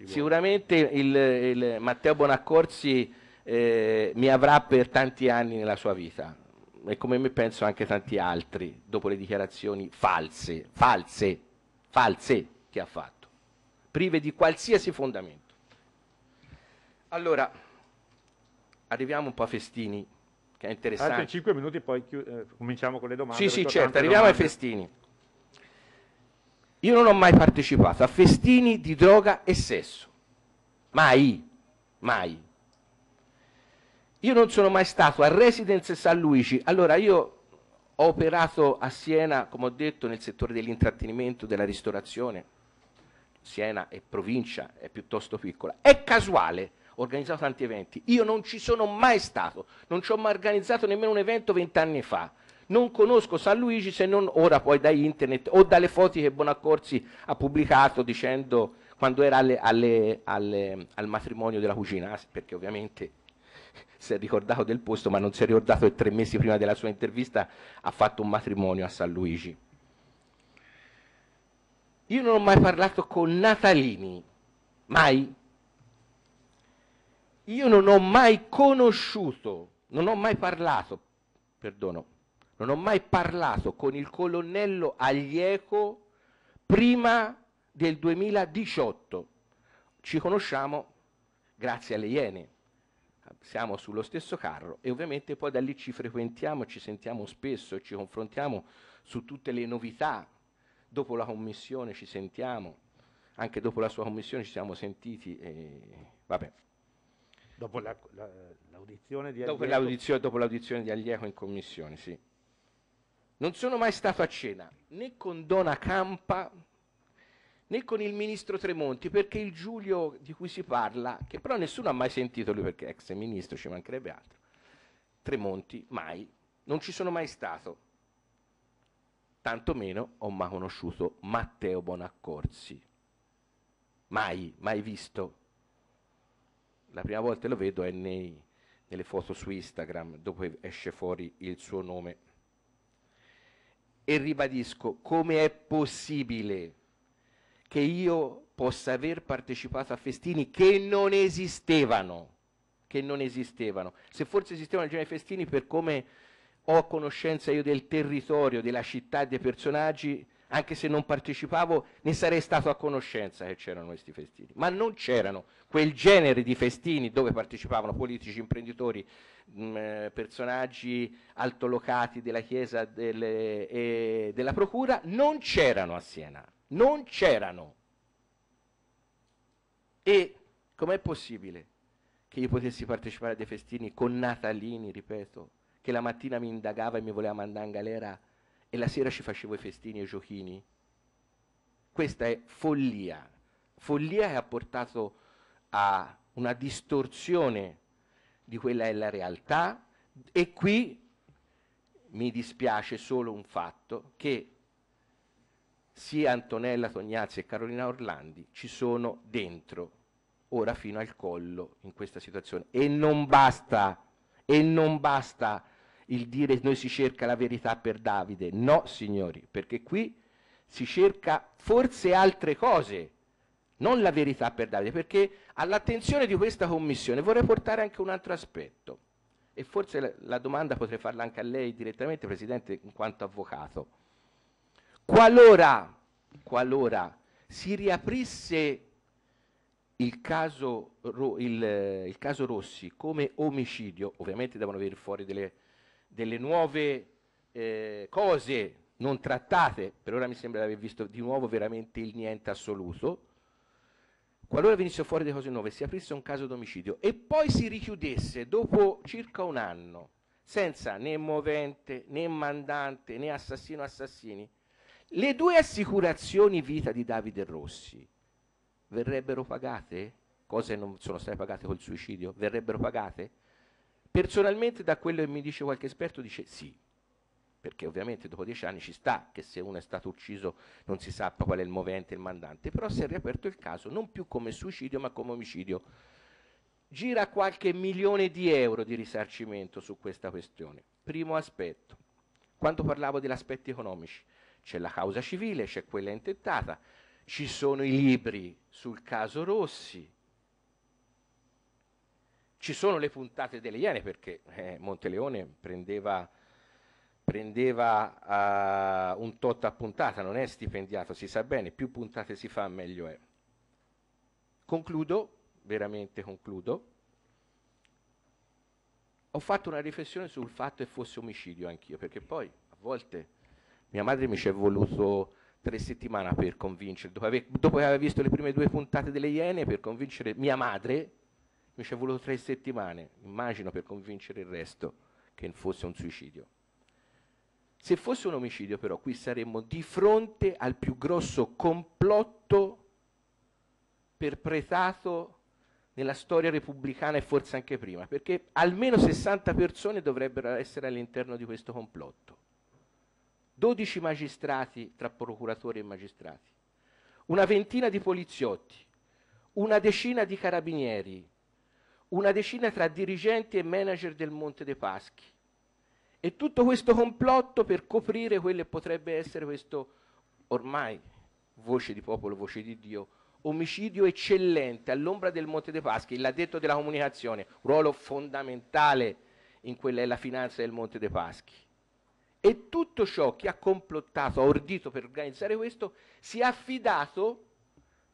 sicuramente il, il Matteo Bonaccorsi eh, mi avrà per tanti anni nella sua vita e come me penso anche tanti altri dopo le dichiarazioni false false false che ha fatto prive di qualsiasi fondamento. Allora, arriviamo un po' a Festini, che è interessante. Altri 5 minuti poi eh, cominciamo con le domande. Sì, sì, certo, arriviamo domande. ai Festini. Io non ho mai partecipato a festini di droga e sesso. Mai, mai. Io non sono mai stato a Residence San Luigi. Allora, io ho operato a Siena, come ho detto, nel settore dell'intrattenimento, della ristorazione Siena è provincia, è piuttosto piccola, è casuale, ho organizzato tanti eventi, io non ci sono mai stato, non ci ho mai organizzato nemmeno un evento vent'anni fa, non conosco San Luigi se non ora poi da internet o dalle foto che Bonaccorsi ha pubblicato dicendo quando era alle, alle, alle, al matrimonio della cugina, ah, perché ovviamente si è ricordato del posto ma non si è ricordato che tre mesi prima della sua intervista ha fatto un matrimonio a San Luigi. Io non ho mai parlato con Natalini, mai. Io non ho mai conosciuto, non ho mai parlato, perdono, non ho mai parlato con il colonnello Aglieco prima del 2018. Ci conosciamo grazie alle Iene. Siamo sullo stesso carro e ovviamente poi da lì ci frequentiamo, ci sentiamo spesso, ci confrontiamo su tutte le novità dopo la commissione ci sentiamo, anche dopo la sua commissione ci siamo sentiti e vabbè. Dopo, la, la, l'audizione, di dopo, l'audizione, dopo l'audizione di Aglieco in commissione, sì. Non sono mai stato a cena né con Dona Campa né con il ministro Tremonti, perché il Giulio di cui si parla, che però nessuno ha mai sentito lui perché è ex ministro, ci mancherebbe altro, Tremonti mai, non ci sono mai stato tantomeno ho mai conosciuto Matteo Bonaccorsi. Mai, mai visto. La prima volta lo vedo è nei, nelle foto su Instagram, dopo esce fuori il suo nome. E ribadisco, come è possibile che io possa aver partecipato a festini che non esistevano? Che non esistevano. Se forse esistevano i alcuni festini per come ho conoscenza io del territorio, della città e dei personaggi, anche se non partecipavo ne sarei stato a conoscenza che c'erano questi festini, ma non c'erano quel genere di festini dove partecipavano politici, imprenditori, mh, mm, eh, personaggi altolocati della Chiesa delle, e della Procura, non c'erano a Siena, non c'erano. E com'è possibile che io potessi partecipare a dei festini con Natalini, ripeto, che la mattina mi indagava e mi voleva mandare in galera e la sera ci facevo i festini e i giochini. Questa è follia, follia che ha portato a una distorsione di quella è la realtà e qui mi dispiace solo un fatto che sia Antonella Tognazzi e Carolina Orlandi ci sono dentro ora fino al collo in questa situazione e non basta e non basta il dire noi si cerca la verità per Davide. No, signori, perché qui si cerca forse altre cose, non la verità per Davide, perché all'attenzione di questa commissione vorrei portare anche un altro aspetto. E forse la, domanda potrei farla anche a lei direttamente, Presidente, in quanto avvocato. Qualora, qualora si riaprisse il caso, il, il caso Rossi come omicidio, ovviamente devono venire fuori delle delle nuove eh, cose non trattate, per ora mi sembra di aver visto di nuovo veramente il niente assoluto, qualora venisse fuori delle cose nuove, si aprisse un caso d'omicidio e poi si richiudesse dopo circa un anno, senza né movente, né mandante, né assassino assassini, le due assicurazioni vita di Davide Rossi verrebbero pagate? Cose non sono state pagate col suicidio? Verrebbero pagate? Personalmente da quello che mi dice qualche esperto dice sì, perché ovviamente dopo dieci anni ci sta che se uno è stato ucciso non si sappia qual è il movente, il mandante, però si è riaperto il caso non più come suicidio ma come omicidio. Gira qualche milione di euro di risarcimento su questa questione. Primo aspetto, quando parlavo degli aspetti economici, c'è la causa civile, c'è quella intentata, ci sono i libri sul caso Rossi, ci sono le puntate delle Iene perché eh, Monteleone prendeva, prendeva uh, un tot a puntata, non è stipendiato, si sa bene, più puntate si fa meglio è. Concludo, veramente concludo, ho fatto una riflessione sul fatto che fosse omicidio anch'io, perché poi a volte mia madre mi ci è voluto tre settimane per convincere, dopo, ave, dopo, che aveva visto le prime due puntate delle Iene, per convincere mia madre mi ci è voluto tre settimane, immagino, per convincere il resto che fosse un suicidio. Se fosse un omicidio però qui saremmo di fronte al più grosso complotto perpetrato nella storia repubblicana e forse anche prima, perché almeno 60 persone dovrebbero essere all'interno di questo complotto. 12 magistrati tra procuratori e magistrati, una ventina di poliziotti, una decina di carabinieri, una decina tra dirigenti e manager del Monte dei Paschi. E tutto questo complotto per coprire quello che potrebbe essere questo, ormai, voce di popolo, voce di Dio, omicidio eccellente all'ombra del Monte dei Paschi, detto della comunicazione, ruolo fondamentale in quella è la finanza del Monte dei Paschi. E tutto ciò che ha complottato, ha ordito per organizzare questo, si è affidato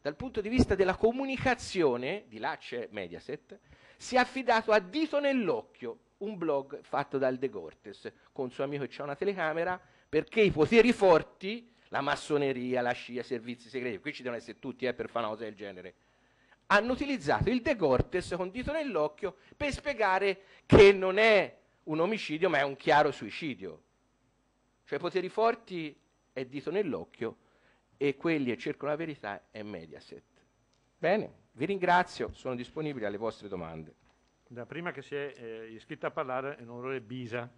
dal punto di vista della comunicazione, di là c'è Mediaset, si è affidato a Dito nell'Occhio, un blog fatto dal De Cortes, con un suo amico che c'è una telecamera, perché i poteri forti, la massoneria, la scia, i servizi segreti, qui ci devono essere tutti eh, per fare una cosa del genere, hanno utilizzato il De Cortes con Dito nell'Occhio per spiegare che non è un omicidio ma è un chiaro suicidio. Cioè i poteri forti è Dito nell'Occhio e quelli che cercano la verità è Mediaset. Bene. Vi ringrazio, sono disponibile alle vostre domande. Da prima che si è eh, iscritta a parlare l'onorevole Bisa.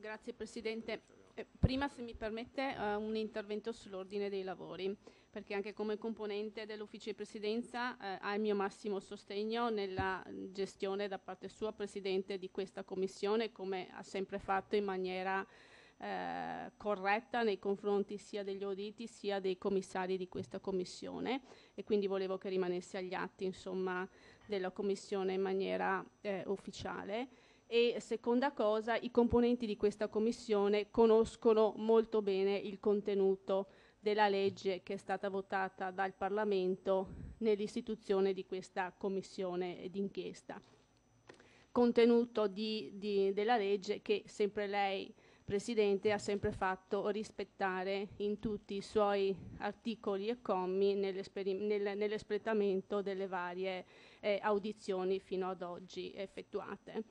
Grazie Presidente. Eh, prima, se mi permette, eh, un intervento sull'ordine dei lavori, perché anche come componente dell'Ufficio di Presidenza eh, ha il mio massimo sostegno nella gestione da parte sua Presidente di questa Commissione, come ha sempre fatto in maniera eh, corretta nei confronti sia degli auditi sia dei commissari di questa commissione e quindi volevo che rimanesse agli atti insomma, della commissione in maniera eh, ufficiale. E seconda cosa, i componenti di questa commissione conoscono molto bene il contenuto della legge che è stata votata dal Parlamento nell'istituzione di questa commissione d'inchiesta. Contenuto di, di, della legge che sempre lei Presidente ha sempre fatto rispettare in tutti i suoi articoli e commi nell'espletamento delle varie eh, audizioni fino ad oggi effettuate.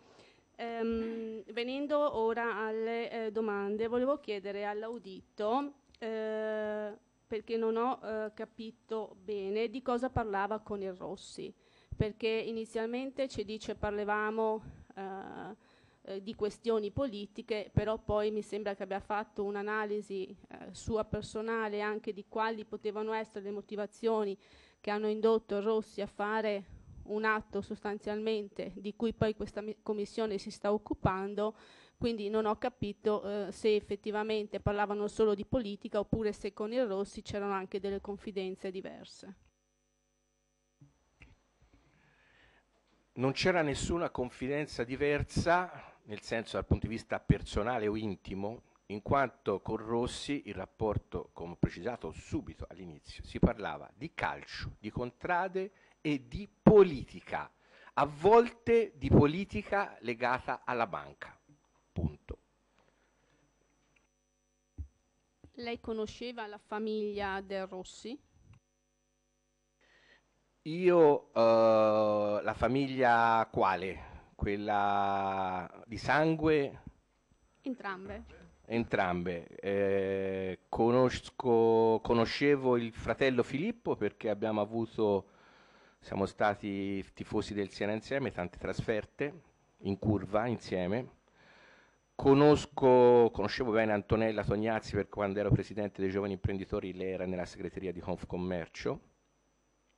Ehm, venendo ora alle eh, domande, volevo chiedere all'audito eh, perché non ho eh, capito bene di cosa parlava con il Rossi, perché inizialmente ci dice parlavamo eh, eh, di questioni politiche, però poi mi sembra che abbia fatto un'analisi eh, sua personale anche di quali potevano essere le motivazioni che hanno indotto Rossi a fare un atto sostanzialmente di cui poi questa commissione si sta occupando, quindi non ho capito eh, se effettivamente parlavano solo di politica oppure se con il Rossi c'erano anche delle confidenze diverse. Non c'era nessuna confidenza diversa, nel senso dal punto di vista personale o intimo, in quanto con Rossi il rapporto, come ho precisato subito all'inizio, si parlava di calcio, di contrade e di politica, a volte di politica legata alla banca. Punto. Lei conosceva la famiglia del Rossi? Io, eh, la famiglia quale? quella di sangue? Entrambe. Entrambe. Eh, conosco, conoscevo il fratello Filippo perché abbiamo avuto, siamo stati tifosi del Siena insieme, tante trasferte in curva insieme. Conosco, conoscevo bene Antonella Tognazzi perché quando ero presidente dei giovani imprenditori lei era nella segreteria di Confcommercio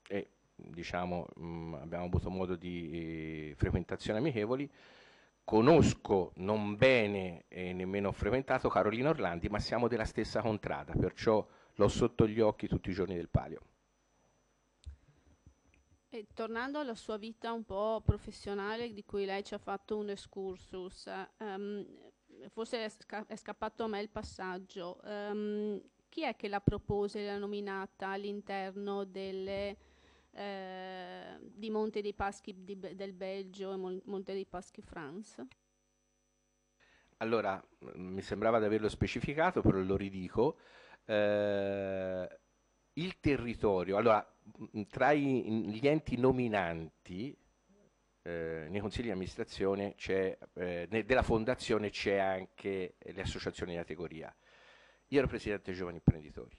e diciamo, mh, mm, abbiamo avuto modo di eh, frequentazioni amichevoli, conosco non bene e nemmeno ho frequentato Carolina Orlandi, ma siamo della stessa contrada, perciò l'ho sotto gli occhi tutti i giorni del palio. E tornando alla sua vita un po' professionale di cui lei ci ha fatto un excursus, um, forse è, sca è, scappato a me il passaggio, um, chi è che la propose, e la nominata all'interno delle eh, di Monte dei Paschi di, del Belgio e Monte dei Paschi France? Allora, mm, mi sembrava di averlo specificato, però lo ridico. Eh, il territorio, allora, mm, tra i, gli enti nominanti eh, nei consigli di amministrazione eh, della fondazione c'è anche le associazioni di categoria. Io ero presidente dei giovani imprenditori.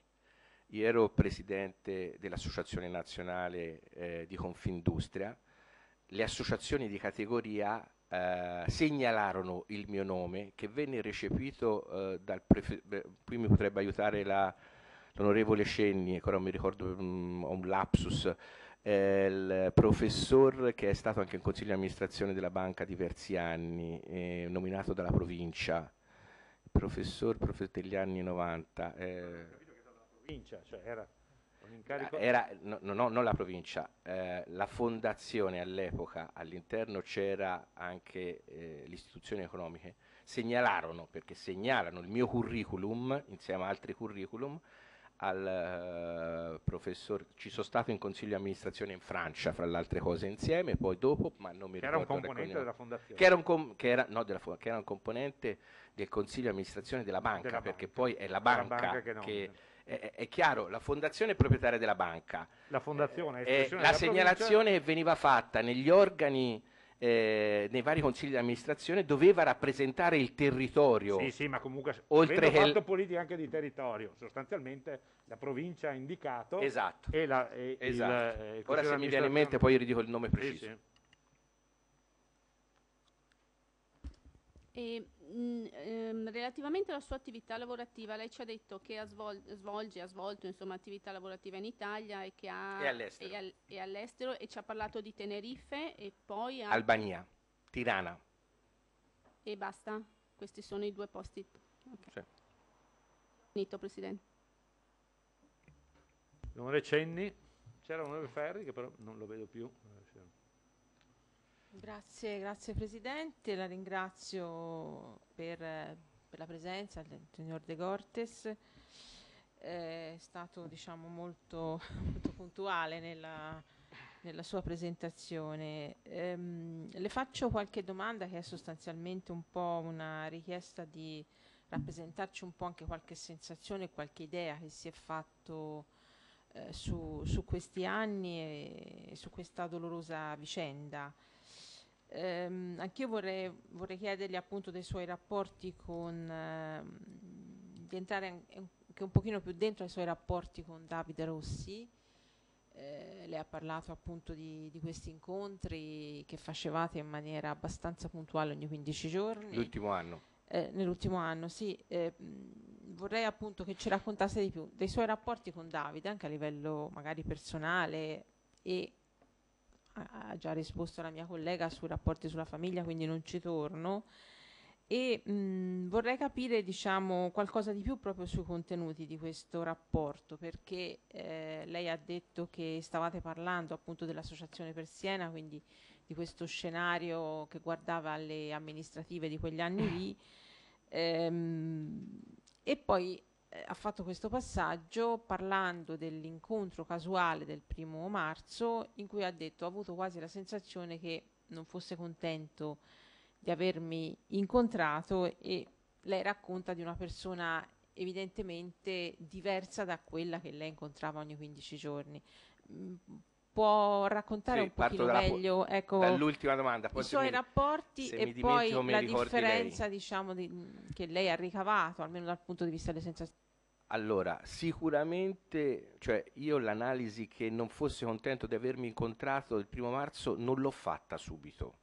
Io ero presidente dell'Associazione Nazionale eh, di Confindustria, le associazioni di categoria eh, segnalarono il mio nome che venne recepito eh, dal prefetto, qui mi potrebbe aiutare l'onorevole Scenni, ancora mi ricordo mh, mm, ho un lapsus, eh, il professor che è stato anche in consiglio di amministrazione della banca diversi anni, eh, nominato dalla provincia, professor, professor degli anni 90. Eh, provincia, cioè era un incarico... Era, no, no, non la provincia, eh, la fondazione all'epoca, all'interno c'era anche eh, le istituzioni economiche, segnalarono, perché segnalano il mio curriculum, insieme a altri curriculum, al uh, professor, ci sono stato in consiglio di amministrazione in Francia, fra le altre cose insieme, poi dopo, ma non mi che ricordo. Era un componente della fondazione. Che era, un che era, no, della, che era un componente del consiglio di amministrazione della banca, della perché banca. poi è la banca, la banca che, che è, è chiaro, la fondazione è proprietaria della banca. La fondazione è eh, La segnalazione provincia... veniva fatta negli organi eh, nei vari consigli di amministrazione doveva rappresentare il territorio. Sì, sì, ma comunque oltre che fatto politica anche di territorio, sostanzialmente la provincia ha indicato Esatto. E la, e esatto. Il, eh, il Ora se mi viene in mente poi ridico il nome preciso. Sì, sì. E Ehm, relativamente alla sua attività lavorativa, lei ci ha detto che ha svol svolge, ha svolto insomma, attività lavorativa in Italia e, ha, e all'estero. E, all e, ci ha parlato di Tenerife e poi... Albania, Tirana. E basta, questi sono i due posti. Okay. Sì. Finito, Presidente. Onorevole Cenni, c'era un onorevole Ferri che però non lo vedo più. Grazie, grazie Presidente, la ringrazio per, per la presenza del signor De Cortes, è stato diciamo, molto, molto puntuale nella, nella sua presentazione. Ehm, le faccio qualche domanda che è sostanzialmente un po' una richiesta di rappresentarci un po' anche qualche sensazione, qualche idea che si è fatto eh, su, su, questi anni e, e su questa dolorosa vicenda ehm, anch'io vorrei, vorrei, chiedergli appunto dei suoi rapporti con, ehm, di entrare anche un pochino più dentro ai suoi rapporti con Davide Rossi. Eh, lei ha parlato appunto di, di, questi incontri che facevate in maniera abbastanza puntuale ogni 15 giorni. L'ultimo anno. Eh, nell'ultimo anno, sì. Eh, vorrei appunto che ci raccontasse di più dei suoi rapporti con Davide, anche a livello magari personale e ha già risposto la mia collega sui rapporti sulla famiglia, quindi non ci torno. E mh, vorrei capire diciamo, qualcosa di più proprio sui contenuti di questo rapporto, perché eh, lei ha detto che stavate parlando appunto dell'Associazione per Siena, quindi di questo scenario che guardava alle amministrative di quegli anni lì. Ehm, e poi eh, ha fatto questo passaggio parlando dell'incontro casuale del primo marzo in cui ha detto ho avuto quasi la sensazione che non fosse contento di avermi incontrato e lei racconta di una persona evidentemente diversa da quella che lei incontrava ogni 15 giorni. Mm, può raccontare sì, un pochino meglio ecco, domanda, poi i suoi mi, rapporti e poi la differenza Diciamo, di, che lei ha ricavato, almeno dal punto di vista delle sensazioni. Allora, sicuramente, cioè io l'analisi che non fosse contento di avermi incontrato il primo marzo non l'ho fatta subito,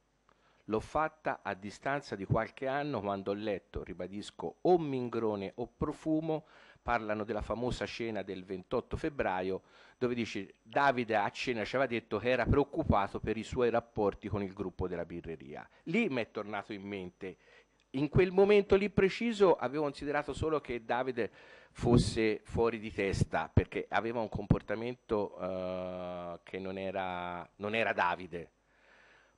l'ho fatta a distanza di qualche anno quando ho letto, ribadisco, o Mingrone o Profumo, parlano della famosa cena del 28 febbraio dove dice Davide a cena ci aveva detto che era preoccupato per i suoi rapporti con il gruppo della birreria. Lì mi è tornato in mente in quel momento lì preciso avevo considerato solo che Davide fosse fuori di testa perché aveva un comportamento uh, che non era, non era, Davide.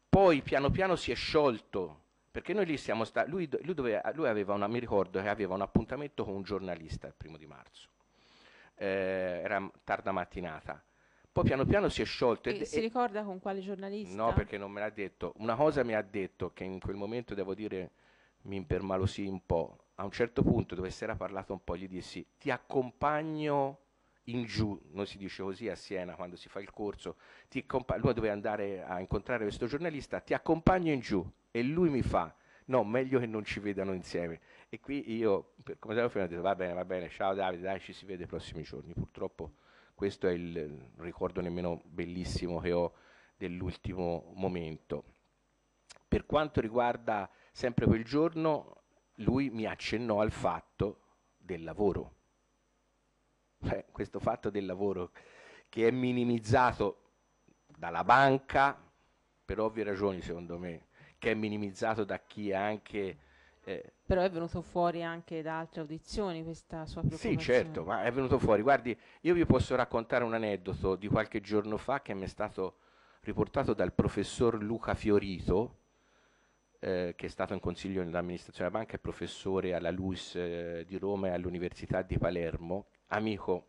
Poi piano piano si è sciolto perché noi lì siamo stati. Lui, lui, lui aveva una, mi ricordo che aveva un appuntamento con un giornalista il primo di marzo, eh, era tarda mattinata. Poi piano piano si è sciolto. E, e si ricorda con quale giornalista? No, perché non me l'ha detto. Una cosa mi ha detto che in quel momento devo dire mi impermalosì un po', a un certo punto dove si era parlato un po', gli dissi ti accompagno in giù, non si dice così a Siena quando si fa il corso, lui doveva andare a incontrare questo giornalista, ti accompagno in giù e lui mi fa, no, meglio che non ci vedano insieme. E qui io, per come stavo prima, ho detto va bene, va bene, ciao Davide, dai, ci si vede i prossimi giorni. Purtroppo questo è il ricordo nemmeno bellissimo che ho dell'ultimo momento. Per quanto riguarda Sempre quel giorno lui mi accennò al fatto del lavoro. Eh, questo fatto del lavoro che è minimizzato dalla banca, per ovvie ragioni secondo me, che è minimizzato da chi è anche... Eh, Però è venuto fuori anche da altre audizioni questa sua preoccupazione. Sì, certo, ma è venuto fuori. Guardi, io vi posso raccontare un aneddoto di qualche giorno fa che mi è stato riportato dal professor Luca Fiorito, eh, che è stato in consiglio nell'amministrazione della banca, è professore alla LUIS eh, di Roma e all'Università di Palermo, amico,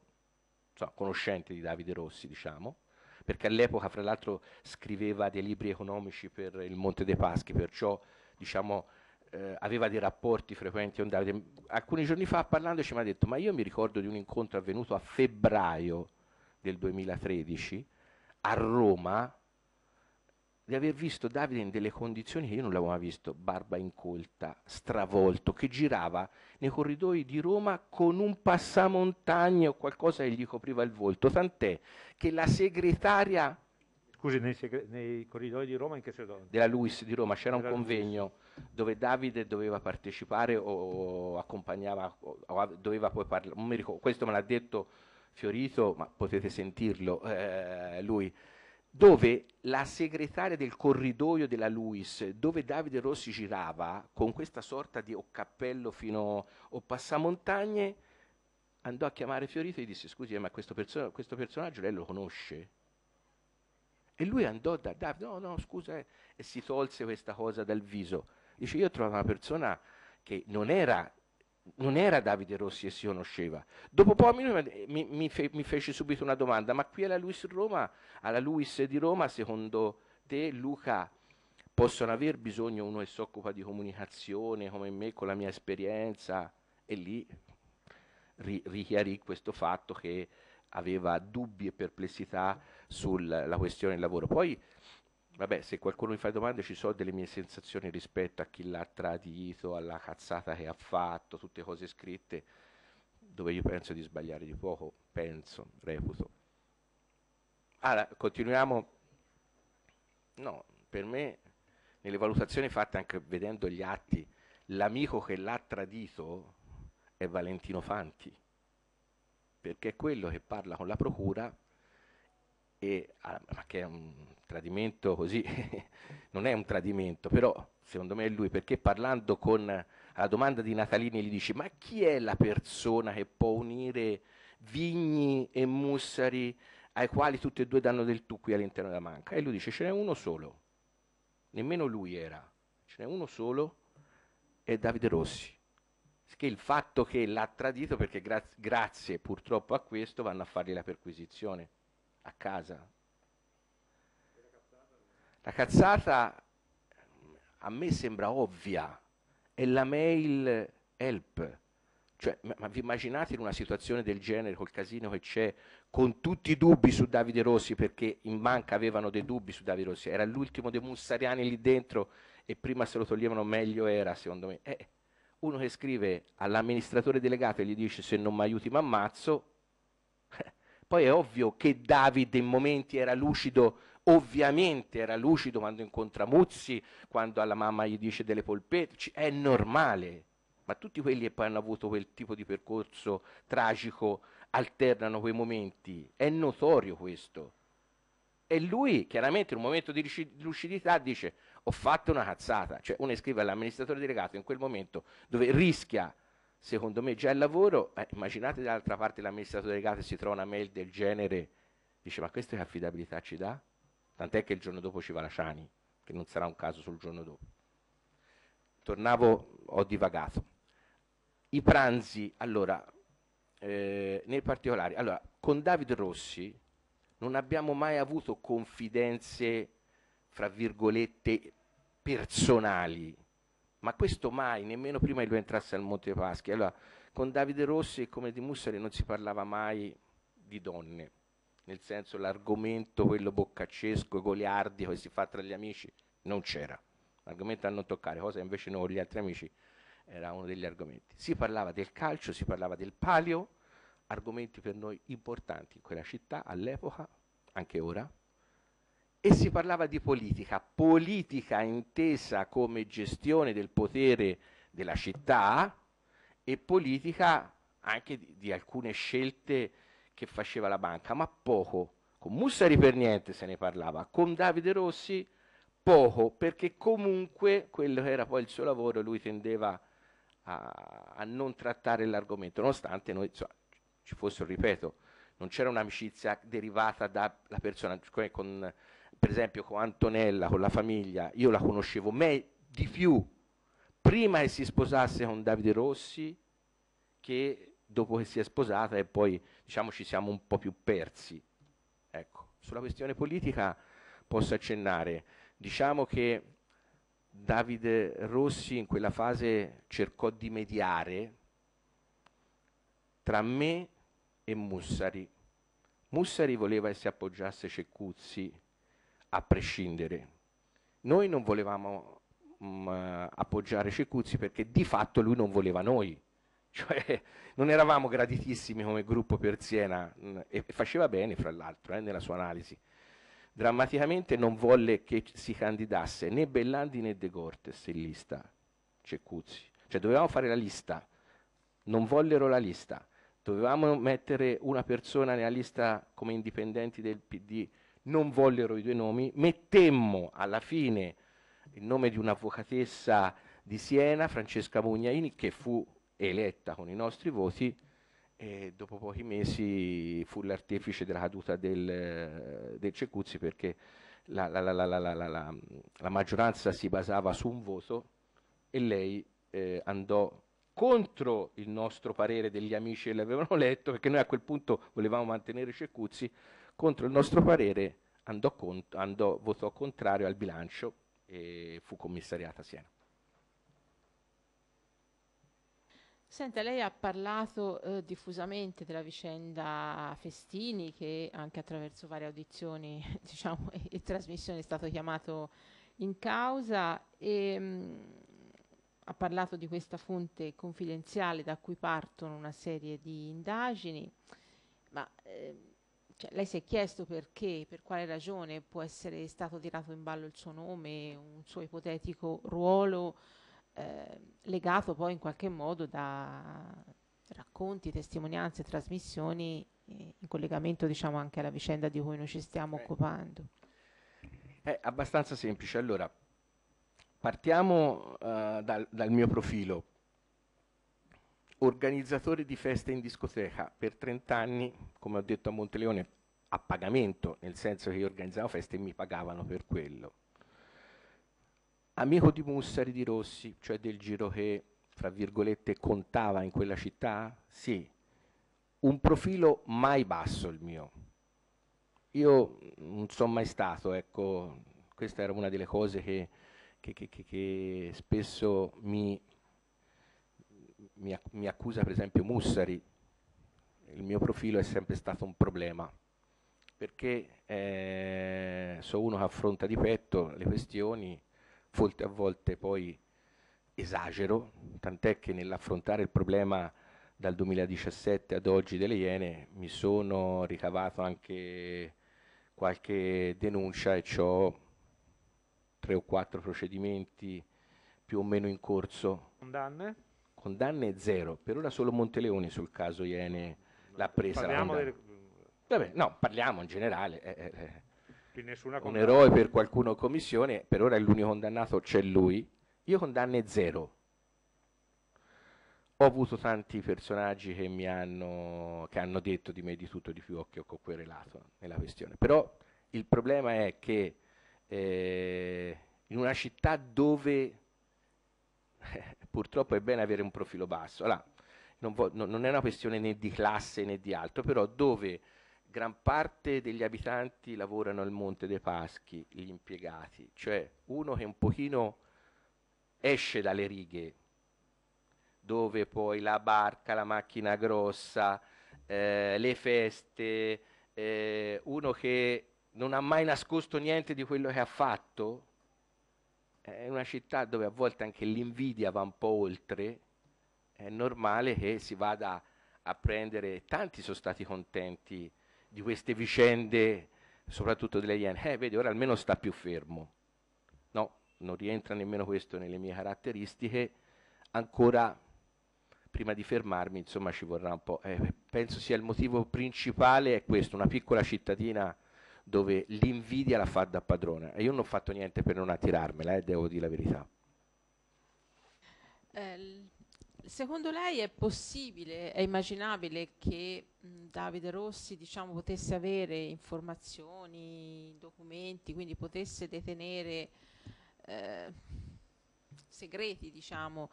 so, conoscente di Davide Rossi, diciamo, perché all'epoca fra l'altro scriveva dei libri economici per il Monte dei Paschi, perciò diciamo, eh, aveva dei rapporti frequenti con Davide. Alcuni giorni fa parlandoci mi ha detto ma io mi ricordo di un incontro avvenuto a febbraio del 2013 a Roma di aver visto Davide in delle condizioni che io non l'avevo mai visto, barba incolta, stravolto, che girava nei corridoi di Roma con un passamontagna o qualcosa che gli copriva il volto, tant'è che la segretaria... Scusi, nei, segre- nei corridoi di Roma in che sedono? Della Luis di Roma c'era Della un convegno Luis. dove Davide doveva partecipare o accompagnava, o doveva poi parlare, questo me l'ha detto Fiorito, ma potete sentirlo, eh, lui dove la segretaria del corridoio della Luis, dove Davide Rossi girava con questa sorta di o cappello fino o passamontagne, andò a chiamare Fiorito e disse scusi eh, ma questo, perso- questo personaggio lei lo conosce? E lui andò da Davide, no no scusa, eh, e si tolse questa cosa dal viso. Dice io ho trovato una persona che non era non era Davide Rossi e si conosceva. Dopo Pomino mi, mi, fe, mi, fece subito una domanda, ma qui alla Luis, Roma, alla Luis di Roma, secondo te Luca possono aver bisogno uno che si occupa di comunicazione come me con la mia esperienza? E lì ri, richiarì questo fatto che aveva dubbi e perplessità sulla questione del lavoro. Poi Vabbè, se qualcuno mi fa domande ci sono delle mie sensazioni rispetto a chi l'ha tradito, alla cazzata che ha fatto, tutte cose scritte, dove io penso di sbagliare di poco, penso, reputo. Allora, continuiamo. No, per me, nelle valutazioni fatte anche vedendo gli atti, l'amico che l'ha tradito è Valentino Fanti, perché è quello che parla con la procura e, ah, ma che è un tradimento così, non è un tradimento, però secondo me è lui, perché parlando con la domanda di Natalini gli dice ma chi è la persona che può unire Vigni e Mussari ai quali tutti e due danno del tu qui all'interno della manca? E lui dice ce n'è uno solo, nemmeno lui era, ce n'è uno solo è Davide Rossi. Che il fatto che l'ha tradito perché gra grazie purtroppo a questo vanno a fargli la perquisizione a casa. La cazzata a me sembra ovvia, è la mail help. Cioè, ma, vi immaginate in una situazione del genere, col casino che c'è, con tutti i dubbi su Davide Rossi, perché in banca avevano dei dubbi su Davide Rossi, era l'ultimo dei Mussariani lì dentro e prima se lo toglievano meglio era, secondo me. Eh, uno che scrive all'amministratore delegato e gli dice se non mi aiuti mi ammazzo, poi è ovvio che Davide in momenti era lucido, ovviamente era lucido quando incontra Muzzi, quando alla mamma gli dice delle polpette, è normale, ma tutti quelli che poi hanno avuto quel tipo di percorso tragico alternano quei momenti, è notorio questo. E lui chiaramente in un momento di lucidità dice ho fatto una cazzata, cioè uno scrive all'amministratore delegato in quel momento dove rischia secondo me già il lavoro, eh, immaginate dall'altra parte l'amministratore delegato si trova una mail del genere, dice ma questo che affidabilità ci dà? Tant'è che il giorno dopo ci va la Ciani, che non sarà un caso sul giorno dopo. Tornavo, ho divagato. I pranzi, allora, eh, nei particolari, allora, con Davide Rossi non abbiamo mai avuto confidenze, fra virgolette, personali, ma questo mai, nemmeno prima che lui entrasse al Monte Paschi. Allora, con Davide Rossi, e come di Mussari, non si parlava mai di donne, nel senso l'argomento, quello boccaccesco, goliardico che si fa tra gli amici, non c'era. L'argomento a non toccare, cosa invece noi, gli altri amici, era uno degli argomenti. Si parlava del calcio, si parlava del palio, argomenti per noi importanti in quella città all'epoca, anche ora, e si parlava di politica, politica intesa come gestione del potere della città e politica anche di, di alcune scelte che faceva la banca, ma poco. Con Mussari per niente se ne parlava, con Davide Rossi poco, perché comunque quello che era poi il suo lavoro lui tendeva a, a non trattare l'argomento, nonostante noi, insomma, ci fossero, ripeto, non c'era un'amicizia derivata dalla persona, come con per esempio con Antonella, con la famiglia, io la conoscevo me di più prima che si sposasse con Davide Rossi che dopo che si è sposata e poi diciamo ci siamo un po' più persi. Ecco, sulla questione politica posso accennare, diciamo che Davide Rossi in quella fase cercò di mediare tra me e Mussari. Mussari voleva che si appoggiasse Ceccuzzi a prescindere. Noi non volevamo mh, mm, appoggiare Cecuzzi perché di fatto lui non voleva noi, cioè non eravamo graditissimi come gruppo per Siena mh, mm, e, faceva bene fra l'altro eh, nella sua analisi. Drammaticamente non volle che si candidasse né Bellandi né De Cortes in lista Cecuzzi, cioè dovevamo fare la lista, non vollero la lista, dovevamo mettere una persona nella lista come indipendenti del PD non vollero i due nomi, mettemmo alla fine il nome di un'avvocatessa di Siena, Francesca Mugnaini, che fu eletta con i nostri voti e dopo pochi mesi fu l'artefice della caduta del, del Cecuzzi perché la, la, la, la, maggioranza si basava su un voto e lei eh, andò contro il nostro parere degli amici che l'avevano letto perché noi a quel punto volevamo mantenere Cecuzzi contro il nostro parere andò, cont- andò votò contrario al bilancio e fu commissariata Siena. Senta, lei ha parlato eh, diffusamente della vicenda Festini che anche attraverso varie audizioni diciamo, e, e, trasmissioni è stato chiamato in causa e mh, mm, ha parlato di questa fonte confidenziale da cui partono una serie di indagini, ma eh, cioè, lei si è chiesto perché, per quale ragione può essere stato tirato in ballo il suo nome, un suo ipotetico ruolo eh, legato poi in qualche modo da racconti, testimonianze, trasmissioni eh, in collegamento diciamo anche alla vicenda di cui noi ci stiamo eh. occupando. È abbastanza semplice, allora partiamo uh, dal, dal mio profilo organizzatore di feste in discoteca per 30 anni, come ho detto a Monteleone, a pagamento, nel senso che io organizzavo feste e mi pagavano per quello. Amico di Mussari di Rossi, cioè del giro che, fra virgolette, contava in quella città? Sì. Un profilo mai basso il mio. Io non sono mai stato, ecco, questa era una delle cose che, che, che, che spesso mi mi, mi accusa per esempio Mussari, il mio profilo è sempre stato un problema, perché eh, so uno che affronta di petto le questioni, a volte poi esagero, tant'è che nell'affrontare il problema dal 2017 ad oggi delle Iene mi sono ricavato anche qualche denuncia e ho tre o quattro procedimenti più o meno in corso. Condanne? condanne zero, per ora solo Monteleoni sul caso Iene l'ha presa. Parliamo del... Vabbè, no, parliamo in generale. Eh, eh, eh. un eroe per qualcuno in commissione, per ora è l'unico condannato, c'è lui. Io condanne zero. Ho avuto tanti personaggi che mi hanno, che hanno detto di me di tutto di più che ho relato nella questione. Però il problema è che eh, in una città dove eh, purtroppo è bene avere un profilo basso. Allora, non, vo- no, non, è una questione né di classe né di altro, però dove gran parte degli abitanti lavorano al Monte dei Paschi, gli impiegati, cioè uno che un pochino esce dalle righe, dove poi la barca, la macchina grossa, eh, le feste, eh, uno che non ha mai nascosto niente di quello che ha fatto, è una città dove a volte anche l'invidia va un po' oltre, è normale che si vada a prendere, tanti sono stati contenti di queste vicende, soprattutto delle Iene, eh vedi ora almeno sta più fermo, no, non rientra nemmeno questo nelle mie caratteristiche, ancora prima di fermarmi insomma ci vorrà un po', eh, penso sia il motivo principale è questo, una piccola cittadina dove l'invidia la fa da padrona. E io non ho fatto niente per non attirarmela, eh, devo dire la verità. Eh, secondo lei è possibile, è immaginabile che Davide Rossi diciamo, potesse avere informazioni, documenti, quindi potesse detenere eh, segreti, diciamo,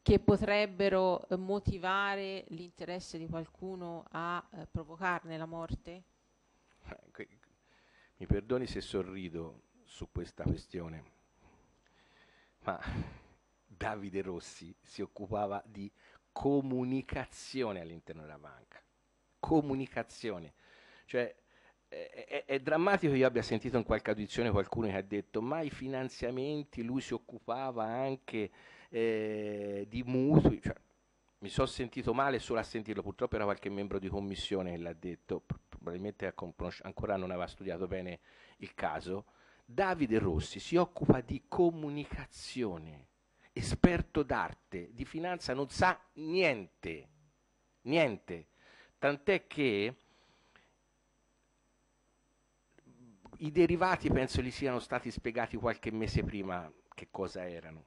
che potrebbero motivare l'interesse di qualcuno a eh, provocarne la morte? Eh, mi perdoni se sorrido su questa questione, ma Davide Rossi si occupava di comunicazione all'interno della banca. Comunicazione. Cioè, è, è, è, drammatico che io abbia sentito in qualche audizione qualcuno che ha detto ma i finanziamenti, lui si occupava anche eh, di mutui. Cioè, mi sono sentito male solo a sentirlo, purtroppo era qualche membro di commissione che l'ha detto, probabilmente ancora non aveva studiato bene il caso. Davide Rossi si occupa di comunicazione, esperto d'arte, di finanza non sa niente, niente, tant'è che i derivati penso gli siano stati spiegati qualche mese prima che cosa erano.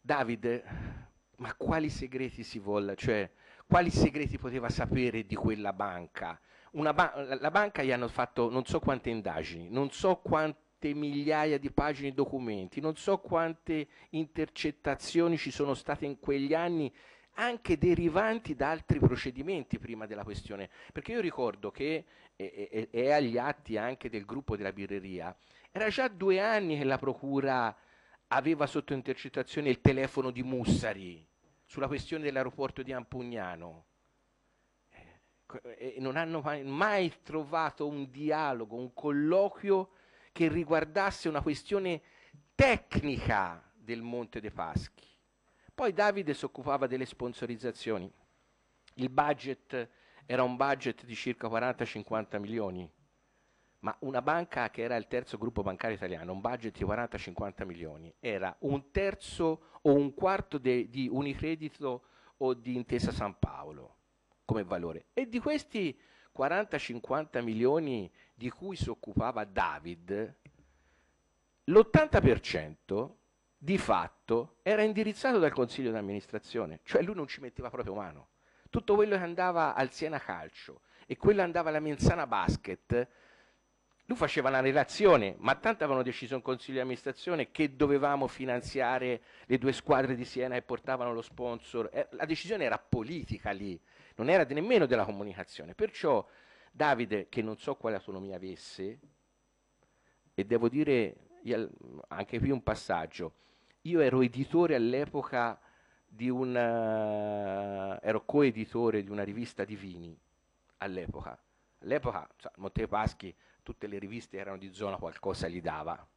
Davide ma quali segreti si vuole, cioè quali segreti poteva sapere di quella banca? Ba la banca gli hanno fatto non so quante indagini, non so quante migliaia di pagine di documenti, non so quante intercettazioni ci sono state in quegli anni anche derivanti da altri procedimenti prima della questione, perché io ricordo che e, è, è agli atti anche del gruppo della birreria, era già due anni che la procura aveva sotto intercettazione il telefono di Mussari sulla questione dell'aeroporto di Ampugnano. Eh, e non hanno mai, mai trovato un dialogo, un colloquio che riguardasse una questione tecnica del Monte dei Paschi. Poi Davide si occupava delle sponsorizzazioni. Il budget era un budget di circa 40-50 milioni ma una banca che era il terzo gruppo bancario italiano, un budget di 40-50 milioni, era un terzo o un quarto de, di Unicredito o di Intesa San Paolo come valore. E di questi 40-50 milioni di cui si occupava David, l'80% di fatto era indirizzato dal consiglio di amministrazione, cioè lui non ci metteva proprio mano. Tutto quello che andava al Siena Calcio e quello che andava alla Menzana Basket lui faceva una relazione, ma tanto avevano deciso in consiglio di amministrazione che dovevamo finanziare le due squadre di Siena e portavano lo sponsor. Eh, la decisione era politica lì, non era nemmeno della comunicazione. Perciò Davide, che non so quale autonomia avesse, e devo dire anche qui un passaggio, io ero editore all'epoca di un... Eh, ero coeditore di una rivista di vini all'epoca. All'epoca cioè, Montepaschi tutte le riviste erano di zona qualcosa gli dava.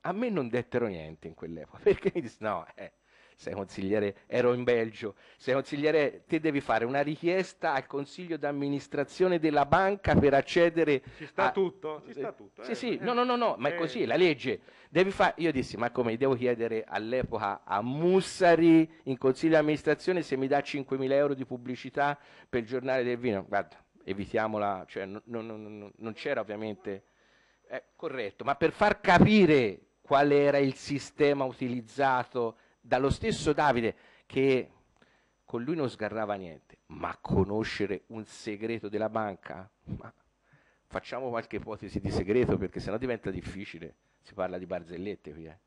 A me non dettero niente in quell'epoca, perché mi disse no, eh, sei consigliere, ero in Belgio, sei consigliere, te devi fare una richiesta al consiglio d'amministrazione della banca per accedere. Ci sta a... tutto, ci sta tutto. Eh, sì, eh, no, no, no, no, ma è eh. così, la legge. Devi fare. Io dissi, ma come devo chiedere all'epoca a Mussari in consiglio d'amministrazione se mi dà 5.000 euro di pubblicità per il giornale del vino? Guarda, evitiamola, cioè, non, non, non c'era ovviamente, eh, corretto, ma per far capire qual era il sistema utilizzato dallo stesso Davide che con lui non sgarrava niente, ma conoscere un segreto della banca? Ma facciamo qualche ipotesi di segreto perché sennò diventa difficile, si parla di barzellette qui. Eh.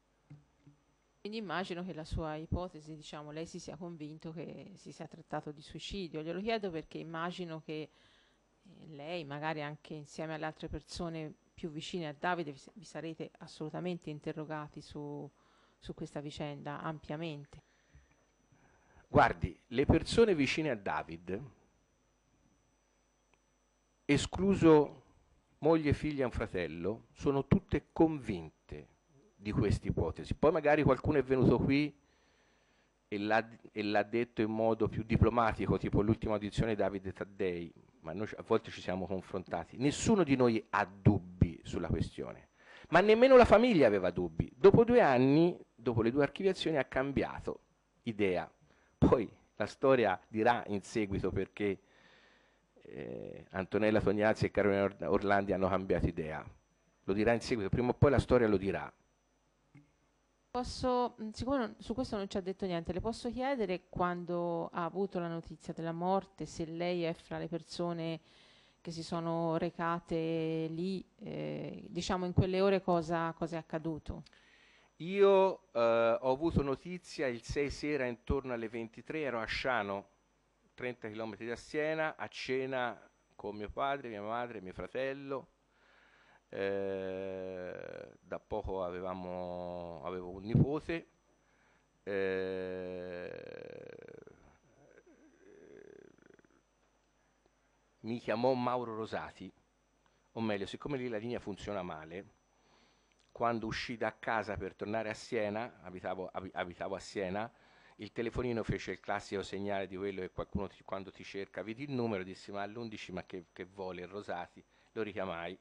Quindi immagino che la sua ipotesi, diciamo, lei si sia convinto che si sia trattato di suicidio. Glielo chiedo perché immagino che lei, magari anche insieme alle altre persone più vicine a Davide, vi, sarete assolutamente interrogati su, su questa vicenda ampiamente. Guardi, le persone vicine a David, escluso moglie, figlia e un fratello, sono tutte convinte di questa ipotesi. Poi magari qualcuno è venuto qui e l'ha, detto in modo più diplomatico, tipo l'ultima audizione di Davide Taddei, ma noi a volte ci siamo confrontati, nessuno di noi ha dubbi sulla questione, ma nemmeno la famiglia aveva dubbi. Dopo due anni, dopo le due archiviazioni, ha cambiato idea. Poi la storia dirà in seguito perché eh, Antonella Tognazzi e Carolina Orlandi hanno cambiato idea. Lo dirà in seguito, prima o poi la storia lo dirà. Posso, mm, siccome non, su questo non ci ha detto niente, le posso chiedere quando ha avuto la notizia della morte, se lei è fra le persone che si sono recate lì, eh, diciamo in quelle ore cosa, cosa è accaduto? Io eh, ho avuto notizia il 6 sera intorno alle 23, ero a Sciano, 30 km da Siena, a cena con mio padre, mia madre, mio fratello, eh, da poco avevamo, avevo un nipote, eh, mi chiamò Mauro Rosati, o meglio, siccome lì la linea funziona male, quando uscì da casa per tornare a Siena, abitavo, ab abitavo a Siena, il telefonino fece il classico segnale di quello che qualcuno ti, quando ti cerca vedi il numero, dissi ma all'11 ma che, che vuole il Rosati, lo richiamai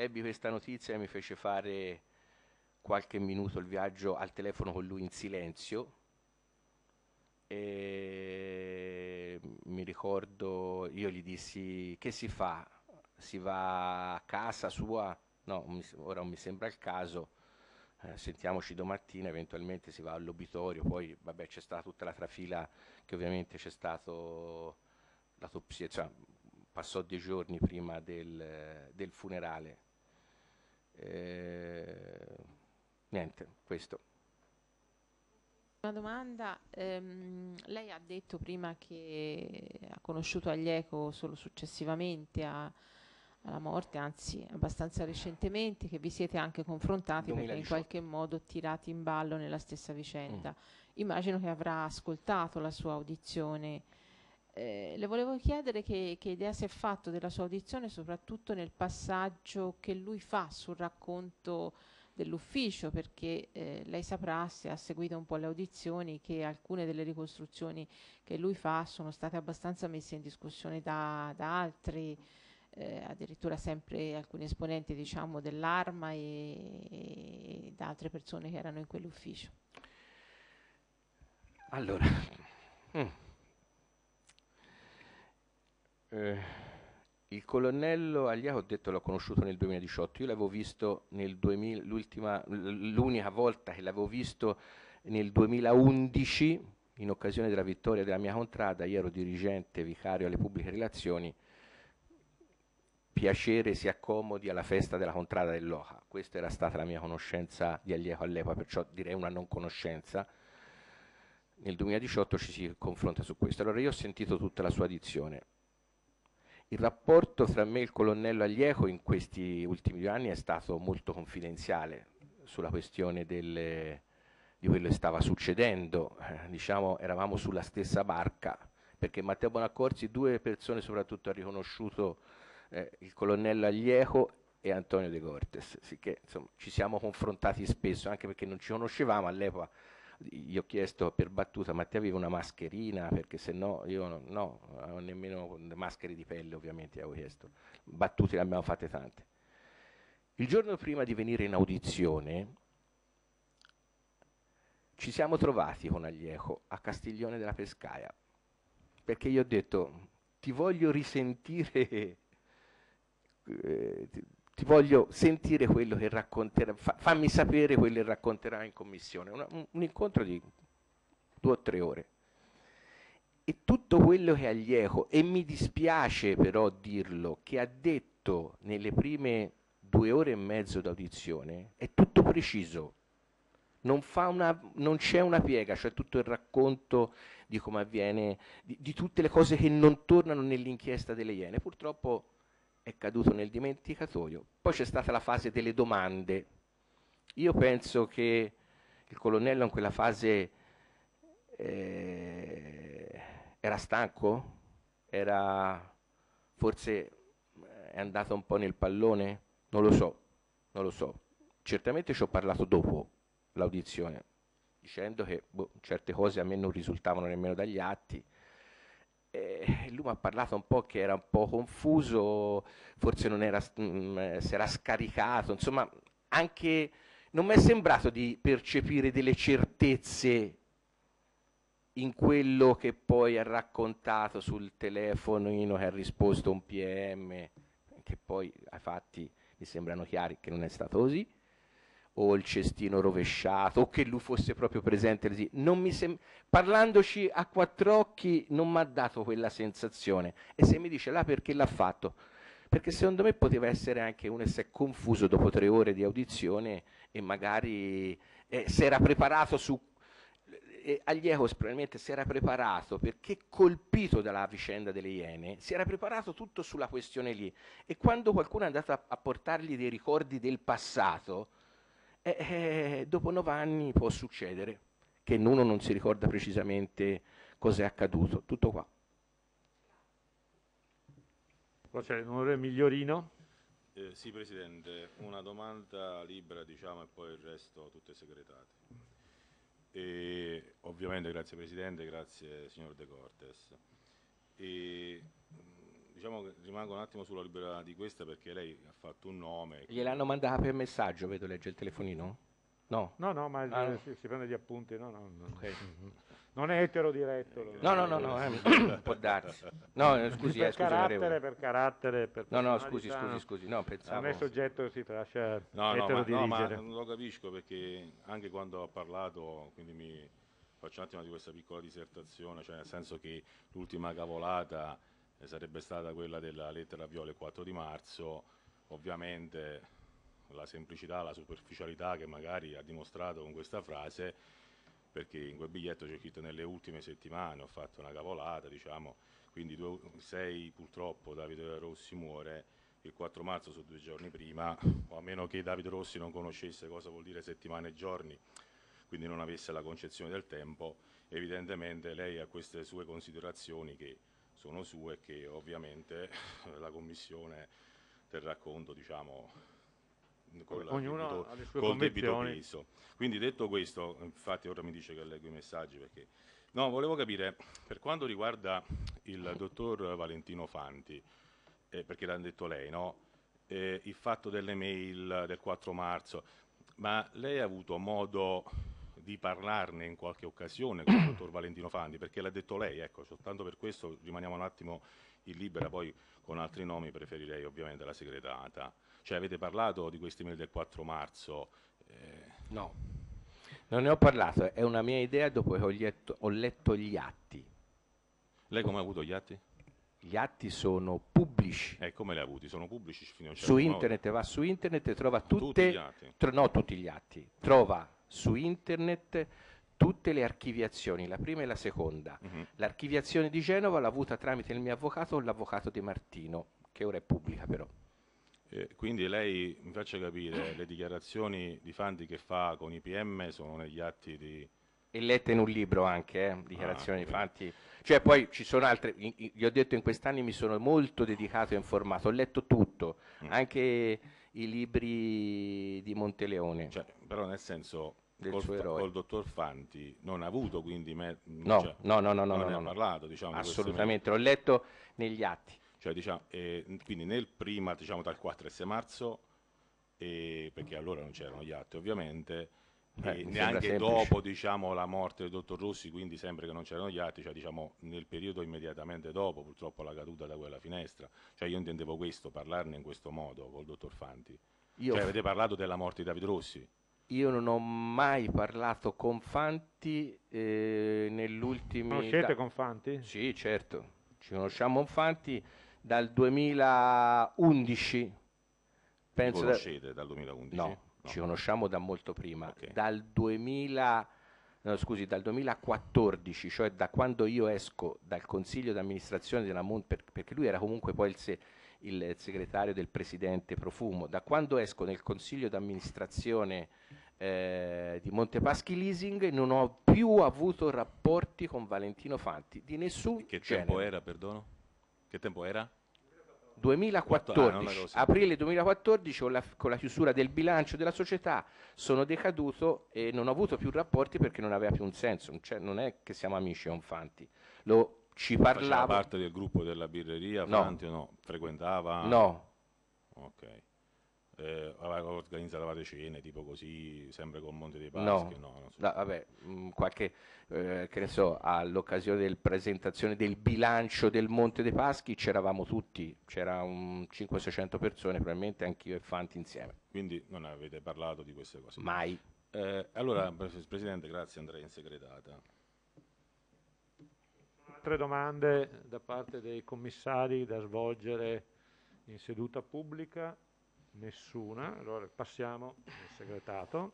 ebbi questa notizia e mi fece fare qualche minuto il viaggio al telefono con lui in silenzio e mi ricordo io gli dissi che si fa si va a casa sua no ora non mi sembra il caso eh, sentiamoci domattina eventualmente si va all'obitorio poi vabbè c'è stata tutta la trafila che ovviamente c'è stato l'autopsia cioè passò dei giorni prima del, del funerale eh, niente, questo. Una domanda, ehm, lei ha detto prima che ha conosciuto Aglieco solo successivamente a, alla morte, anzi abbastanza recentemente, che vi siete anche confrontati 2018. perché in qualche modo tirati in ballo nella stessa vicenda. Mm. Immagino che avrà ascoltato la sua audizione eh, le volevo chiedere che, che, idea si è fatto della sua audizione, soprattutto nel passaggio che lui fa sul racconto dell'ufficio, perché eh, lei saprà, se ha seguito un po' le audizioni, che alcune delle ricostruzioni che lui fa sono state abbastanza messe in discussione da, da altri, eh, addirittura sempre alcuni esponenti diciamo, dell'arma e, e da altre persone che erano in quell'ufficio. Allora, mm. Eh, il colonnello Agliaco, ho detto, l'ho conosciuto nel 2018, io l'avevo visto nel 2000, l'ultima, l'unica volta che l'avevo visto nel 2011, in occasione della vittoria della mia contrada, io ero dirigente vicario alle pubbliche relazioni, piacere si accomodi alla festa della contrada dell'Oca. Questa era stata la mia conoscenza di Aglieco all'epoca, perciò direi una non conoscenza. Nel 2018 ci si confronta su questo. Allora io ho sentito tutta la sua dizione il rapporto fra me e il colonnello Aglieco in questi ultimi due anni è stato molto confidenziale sulla questione delle, di quello che stava succedendo. Eh, diciamo, eravamo sulla stessa barca, perché Matteo Bonaccorsi, due persone soprattutto ha riconosciuto eh, il colonnello Aglieco e Antonio De Cortes, sicché insomma, ci siamo confrontati spesso, anche perché non ci conoscevamo all'epoca, gli ho chiesto per battuta ma ti avevi una mascherina perché se no io no, no nemmeno maschere di pelle ovviamente avevo chiesto, battute ne abbiamo fatte tante. Il giorno prima di venire in audizione ci siamo trovati con Aglieco a Castiglione della Pescaia perché gli ho detto ti voglio risentire eh, ti, ti voglio sentire quello che racconterà, fa, fammi sapere quello che racconterà in commissione, un, un incontro di due o tre ore. E tutto quello che Aglieco, e mi dispiace però dirlo, che ha detto nelle prime due ore e mezzo d'audizione, è tutto preciso, non, c'è una piega, cioè tutto il racconto di come avviene, di, di tutte le cose che non tornano nell'inchiesta delle Iene. Purtroppo è caduto nel dimenticatoio. Poi c'è stata la fase delle domande. Io penso che il colonnello in quella fase eh, era stanco, era forse eh, è andato un po' nel pallone, non lo so, non lo so. Certamente ci ho parlato dopo l'audizione, dicendo che boh, certe cose a me non risultavano nemmeno dagli atti, eh, lui mi ha parlato un po' che era un po' confuso, forse non era, mh, mm, eh, si era scaricato, insomma anche non mi è sembrato di percepire delle certezze in quello che poi ha raccontato sul telefonino che ha risposto un PM, che poi ai fatti mi sembrano chiari che non è stato così o il cestino rovesciato o che lui fosse proprio presente. Sem- Parlandoci a quattro occhi non mi ha dato quella sensazione e se mi dice là perché l'ha fatto, perché secondo me poteva essere anche uno che si è confuso dopo tre ore di audizione e magari eh, si era preparato su... Eh, eh Ecos probabilmente si era preparato perché colpito dalla vicenda delle Iene, si era preparato tutto sulla questione lì e quando qualcuno è andato a, a portargli dei ricordi del passato, eh, eh, dopo nove anni può succedere che uno non si ricorda precisamente cosa è accaduto. Tutto qua. C'è l'onorevole Migliorino. Eh, sì, Presidente, una domanda libera diciamo, e poi il resto tutte segretate. E, ovviamente, grazie Presidente, grazie signor De Cortes. E, diciamo che rimango un attimo sulla libera di questa perché lei ha fatto un nome. Gliel'hanno mandata per messaggio, vedo legge il telefonino? No. No, no, ma ah, no. Si, si, prende gli appunti, no, no, no. Okay. Non è etero diretto. No, no, no, no, eh, può darsi. No, eh, scusi, per, eh, scusi carattere, per carattere, per No, no, scusi, scusi, scusi, no, pensavo... Non è soggetto si lascia no, no, ma, no, ma non lo capisco perché anche quando ha parlato, quindi mi faccio un attimo di questa piccola disertazione, cioè nel senso che l'ultima cavolata sarebbe stata quella della lettera viola il 4 di marzo, ovviamente la semplicità, la superficialità che magari ha dimostrato con questa frase, perché in quel biglietto c'è scritto nelle ultime settimane ho fatto una cavolata, diciamo, quindi due, sei purtroppo Davide Rossi muore il 4 marzo su due giorni prima, o a meno che Davide Rossi non conoscesse cosa vuol dire settimane e giorni, quindi non avesse la concezione del tempo, evidentemente lei ha queste sue considerazioni che sono sue e che ovviamente la Commissione terrà conto diciamo, con il debito, col debito peso. Quindi detto questo, infatti ora mi dice che leggo i messaggi perché... No, volevo capire, per quanto riguarda il dottor Valentino Fanti, eh, perché l'ha detto lei, no? eh, il fatto delle mail del 4 marzo, ma lei ha avuto modo di parlarne in qualche occasione con il dottor Valentino Fandi, perché l'ha detto lei, ecco, soltanto per questo rimaniamo un attimo in libera, poi con altri nomi preferirei ovviamente la segretata. Cioè avete parlato di questi mail del 4 marzo? Eh... No, non ne ho parlato, è una mia idea dopo che ho letto, ho letto gli atti. Lei come ha avuto gli atti? Gli atti sono pubblici. Eh, come li ha avuti? Sono pubblici? Su certo internet, va su internet e trova tutte, tutti gli atti. Tro, no, tutti gli atti. Trova su internet tutte le archiviazioni, la prima e la seconda. Mm-hmm. L'archiviazione di Genova l'ha avuta tramite il mio avvocato, l'avvocato De Martino, che ora è pubblica però. Eh, quindi lei mi faccia capire, le dichiarazioni di Fandi che fa con i PM sono negli atti di... E lette in un libro anche, eh, dichiarazioni ah, di Fandi. Cioè poi ci sono altre, gli ho detto in quest'anno mi sono molto dedicato e informato, ho letto tutto, mm. anche i libri di Monteleone. Cioè, però nel senso, del col, suo eroe. col dottor Fanti non ha avuto quindi... Me, no, cioè, no, no, no, non no, ne no, ha parlato, diciamo. Assolutamente, l'ho letto negli atti. Cioè, diciamo, eh, quindi nel prima, diciamo, dal 4 e 6 marzo, eh, perché allora non c'erano gli atti ovviamente, eh, neanche dopo diciamo, la morte del dottor Rossi, quindi sempre che non c'erano gli atti, cioè, diciamo, nel periodo immediatamente dopo purtroppo la caduta da quella finestra. Cioè, io intendevo questo, parlarne in questo modo col dottor Fanti. Io... Cioè, avete parlato della morte di David Rossi. Io non ho mai parlato con Fanti eh, nell'ultimo... Conoscete da... con Fanti? Sì, certo, ci conosciamo con Fanti dal 2011. Penso conoscete da... dal 2011? No, ci conosciamo da molto prima, okay. dal, 2000, no, scusi, dal 2014, cioè da quando io esco dal consiglio d'amministrazione della Mont, per, perché lui era comunque poi il, se, il, segretario del presidente Profumo, da quando esco nel consiglio d'amministrazione eh, di Montepaschi Leasing non ho più avuto rapporti con Valentino Fanti di nessun che genere. tempo era perdono? che tempo era? 2014, aprile 2014 con la, con la, chiusura del bilancio della società sono decaduto e non ho avuto più rapporti perché non aveva più un senso, cioè, non è che siamo amici onfanti, lo, ci parlava... Faceva parte del gruppo della birreria, no. Fanti o no? Frequentava? No. Ok eh, organizza cene, tipo così, sempre con Monte dei Paschi? No, no, so. no vabbè, mh, mm, qualche, eh, che ne so, all'occasione della presentazione del bilancio del Monte dei Paschi c'eravamo tutti, c'era un 500-600 persone, probabilmente anch'io e Fanti insieme. Quindi non avete parlato di queste cose? Mai. Eh, allora, Presidente, grazie Andrea in segretata. Altre domande da parte dei commissari da svolgere in seduta pubblica? Nessuna, allora passiamo al segretato.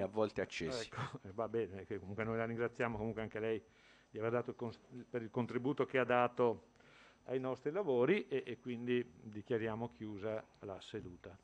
a volte accesi. Ecco, va bene, comunque noi la ringraziamo comunque anche lei di aver dato il per il contributo che ha dato ai nostri lavori e, e quindi dichiariamo chiusa la seduta.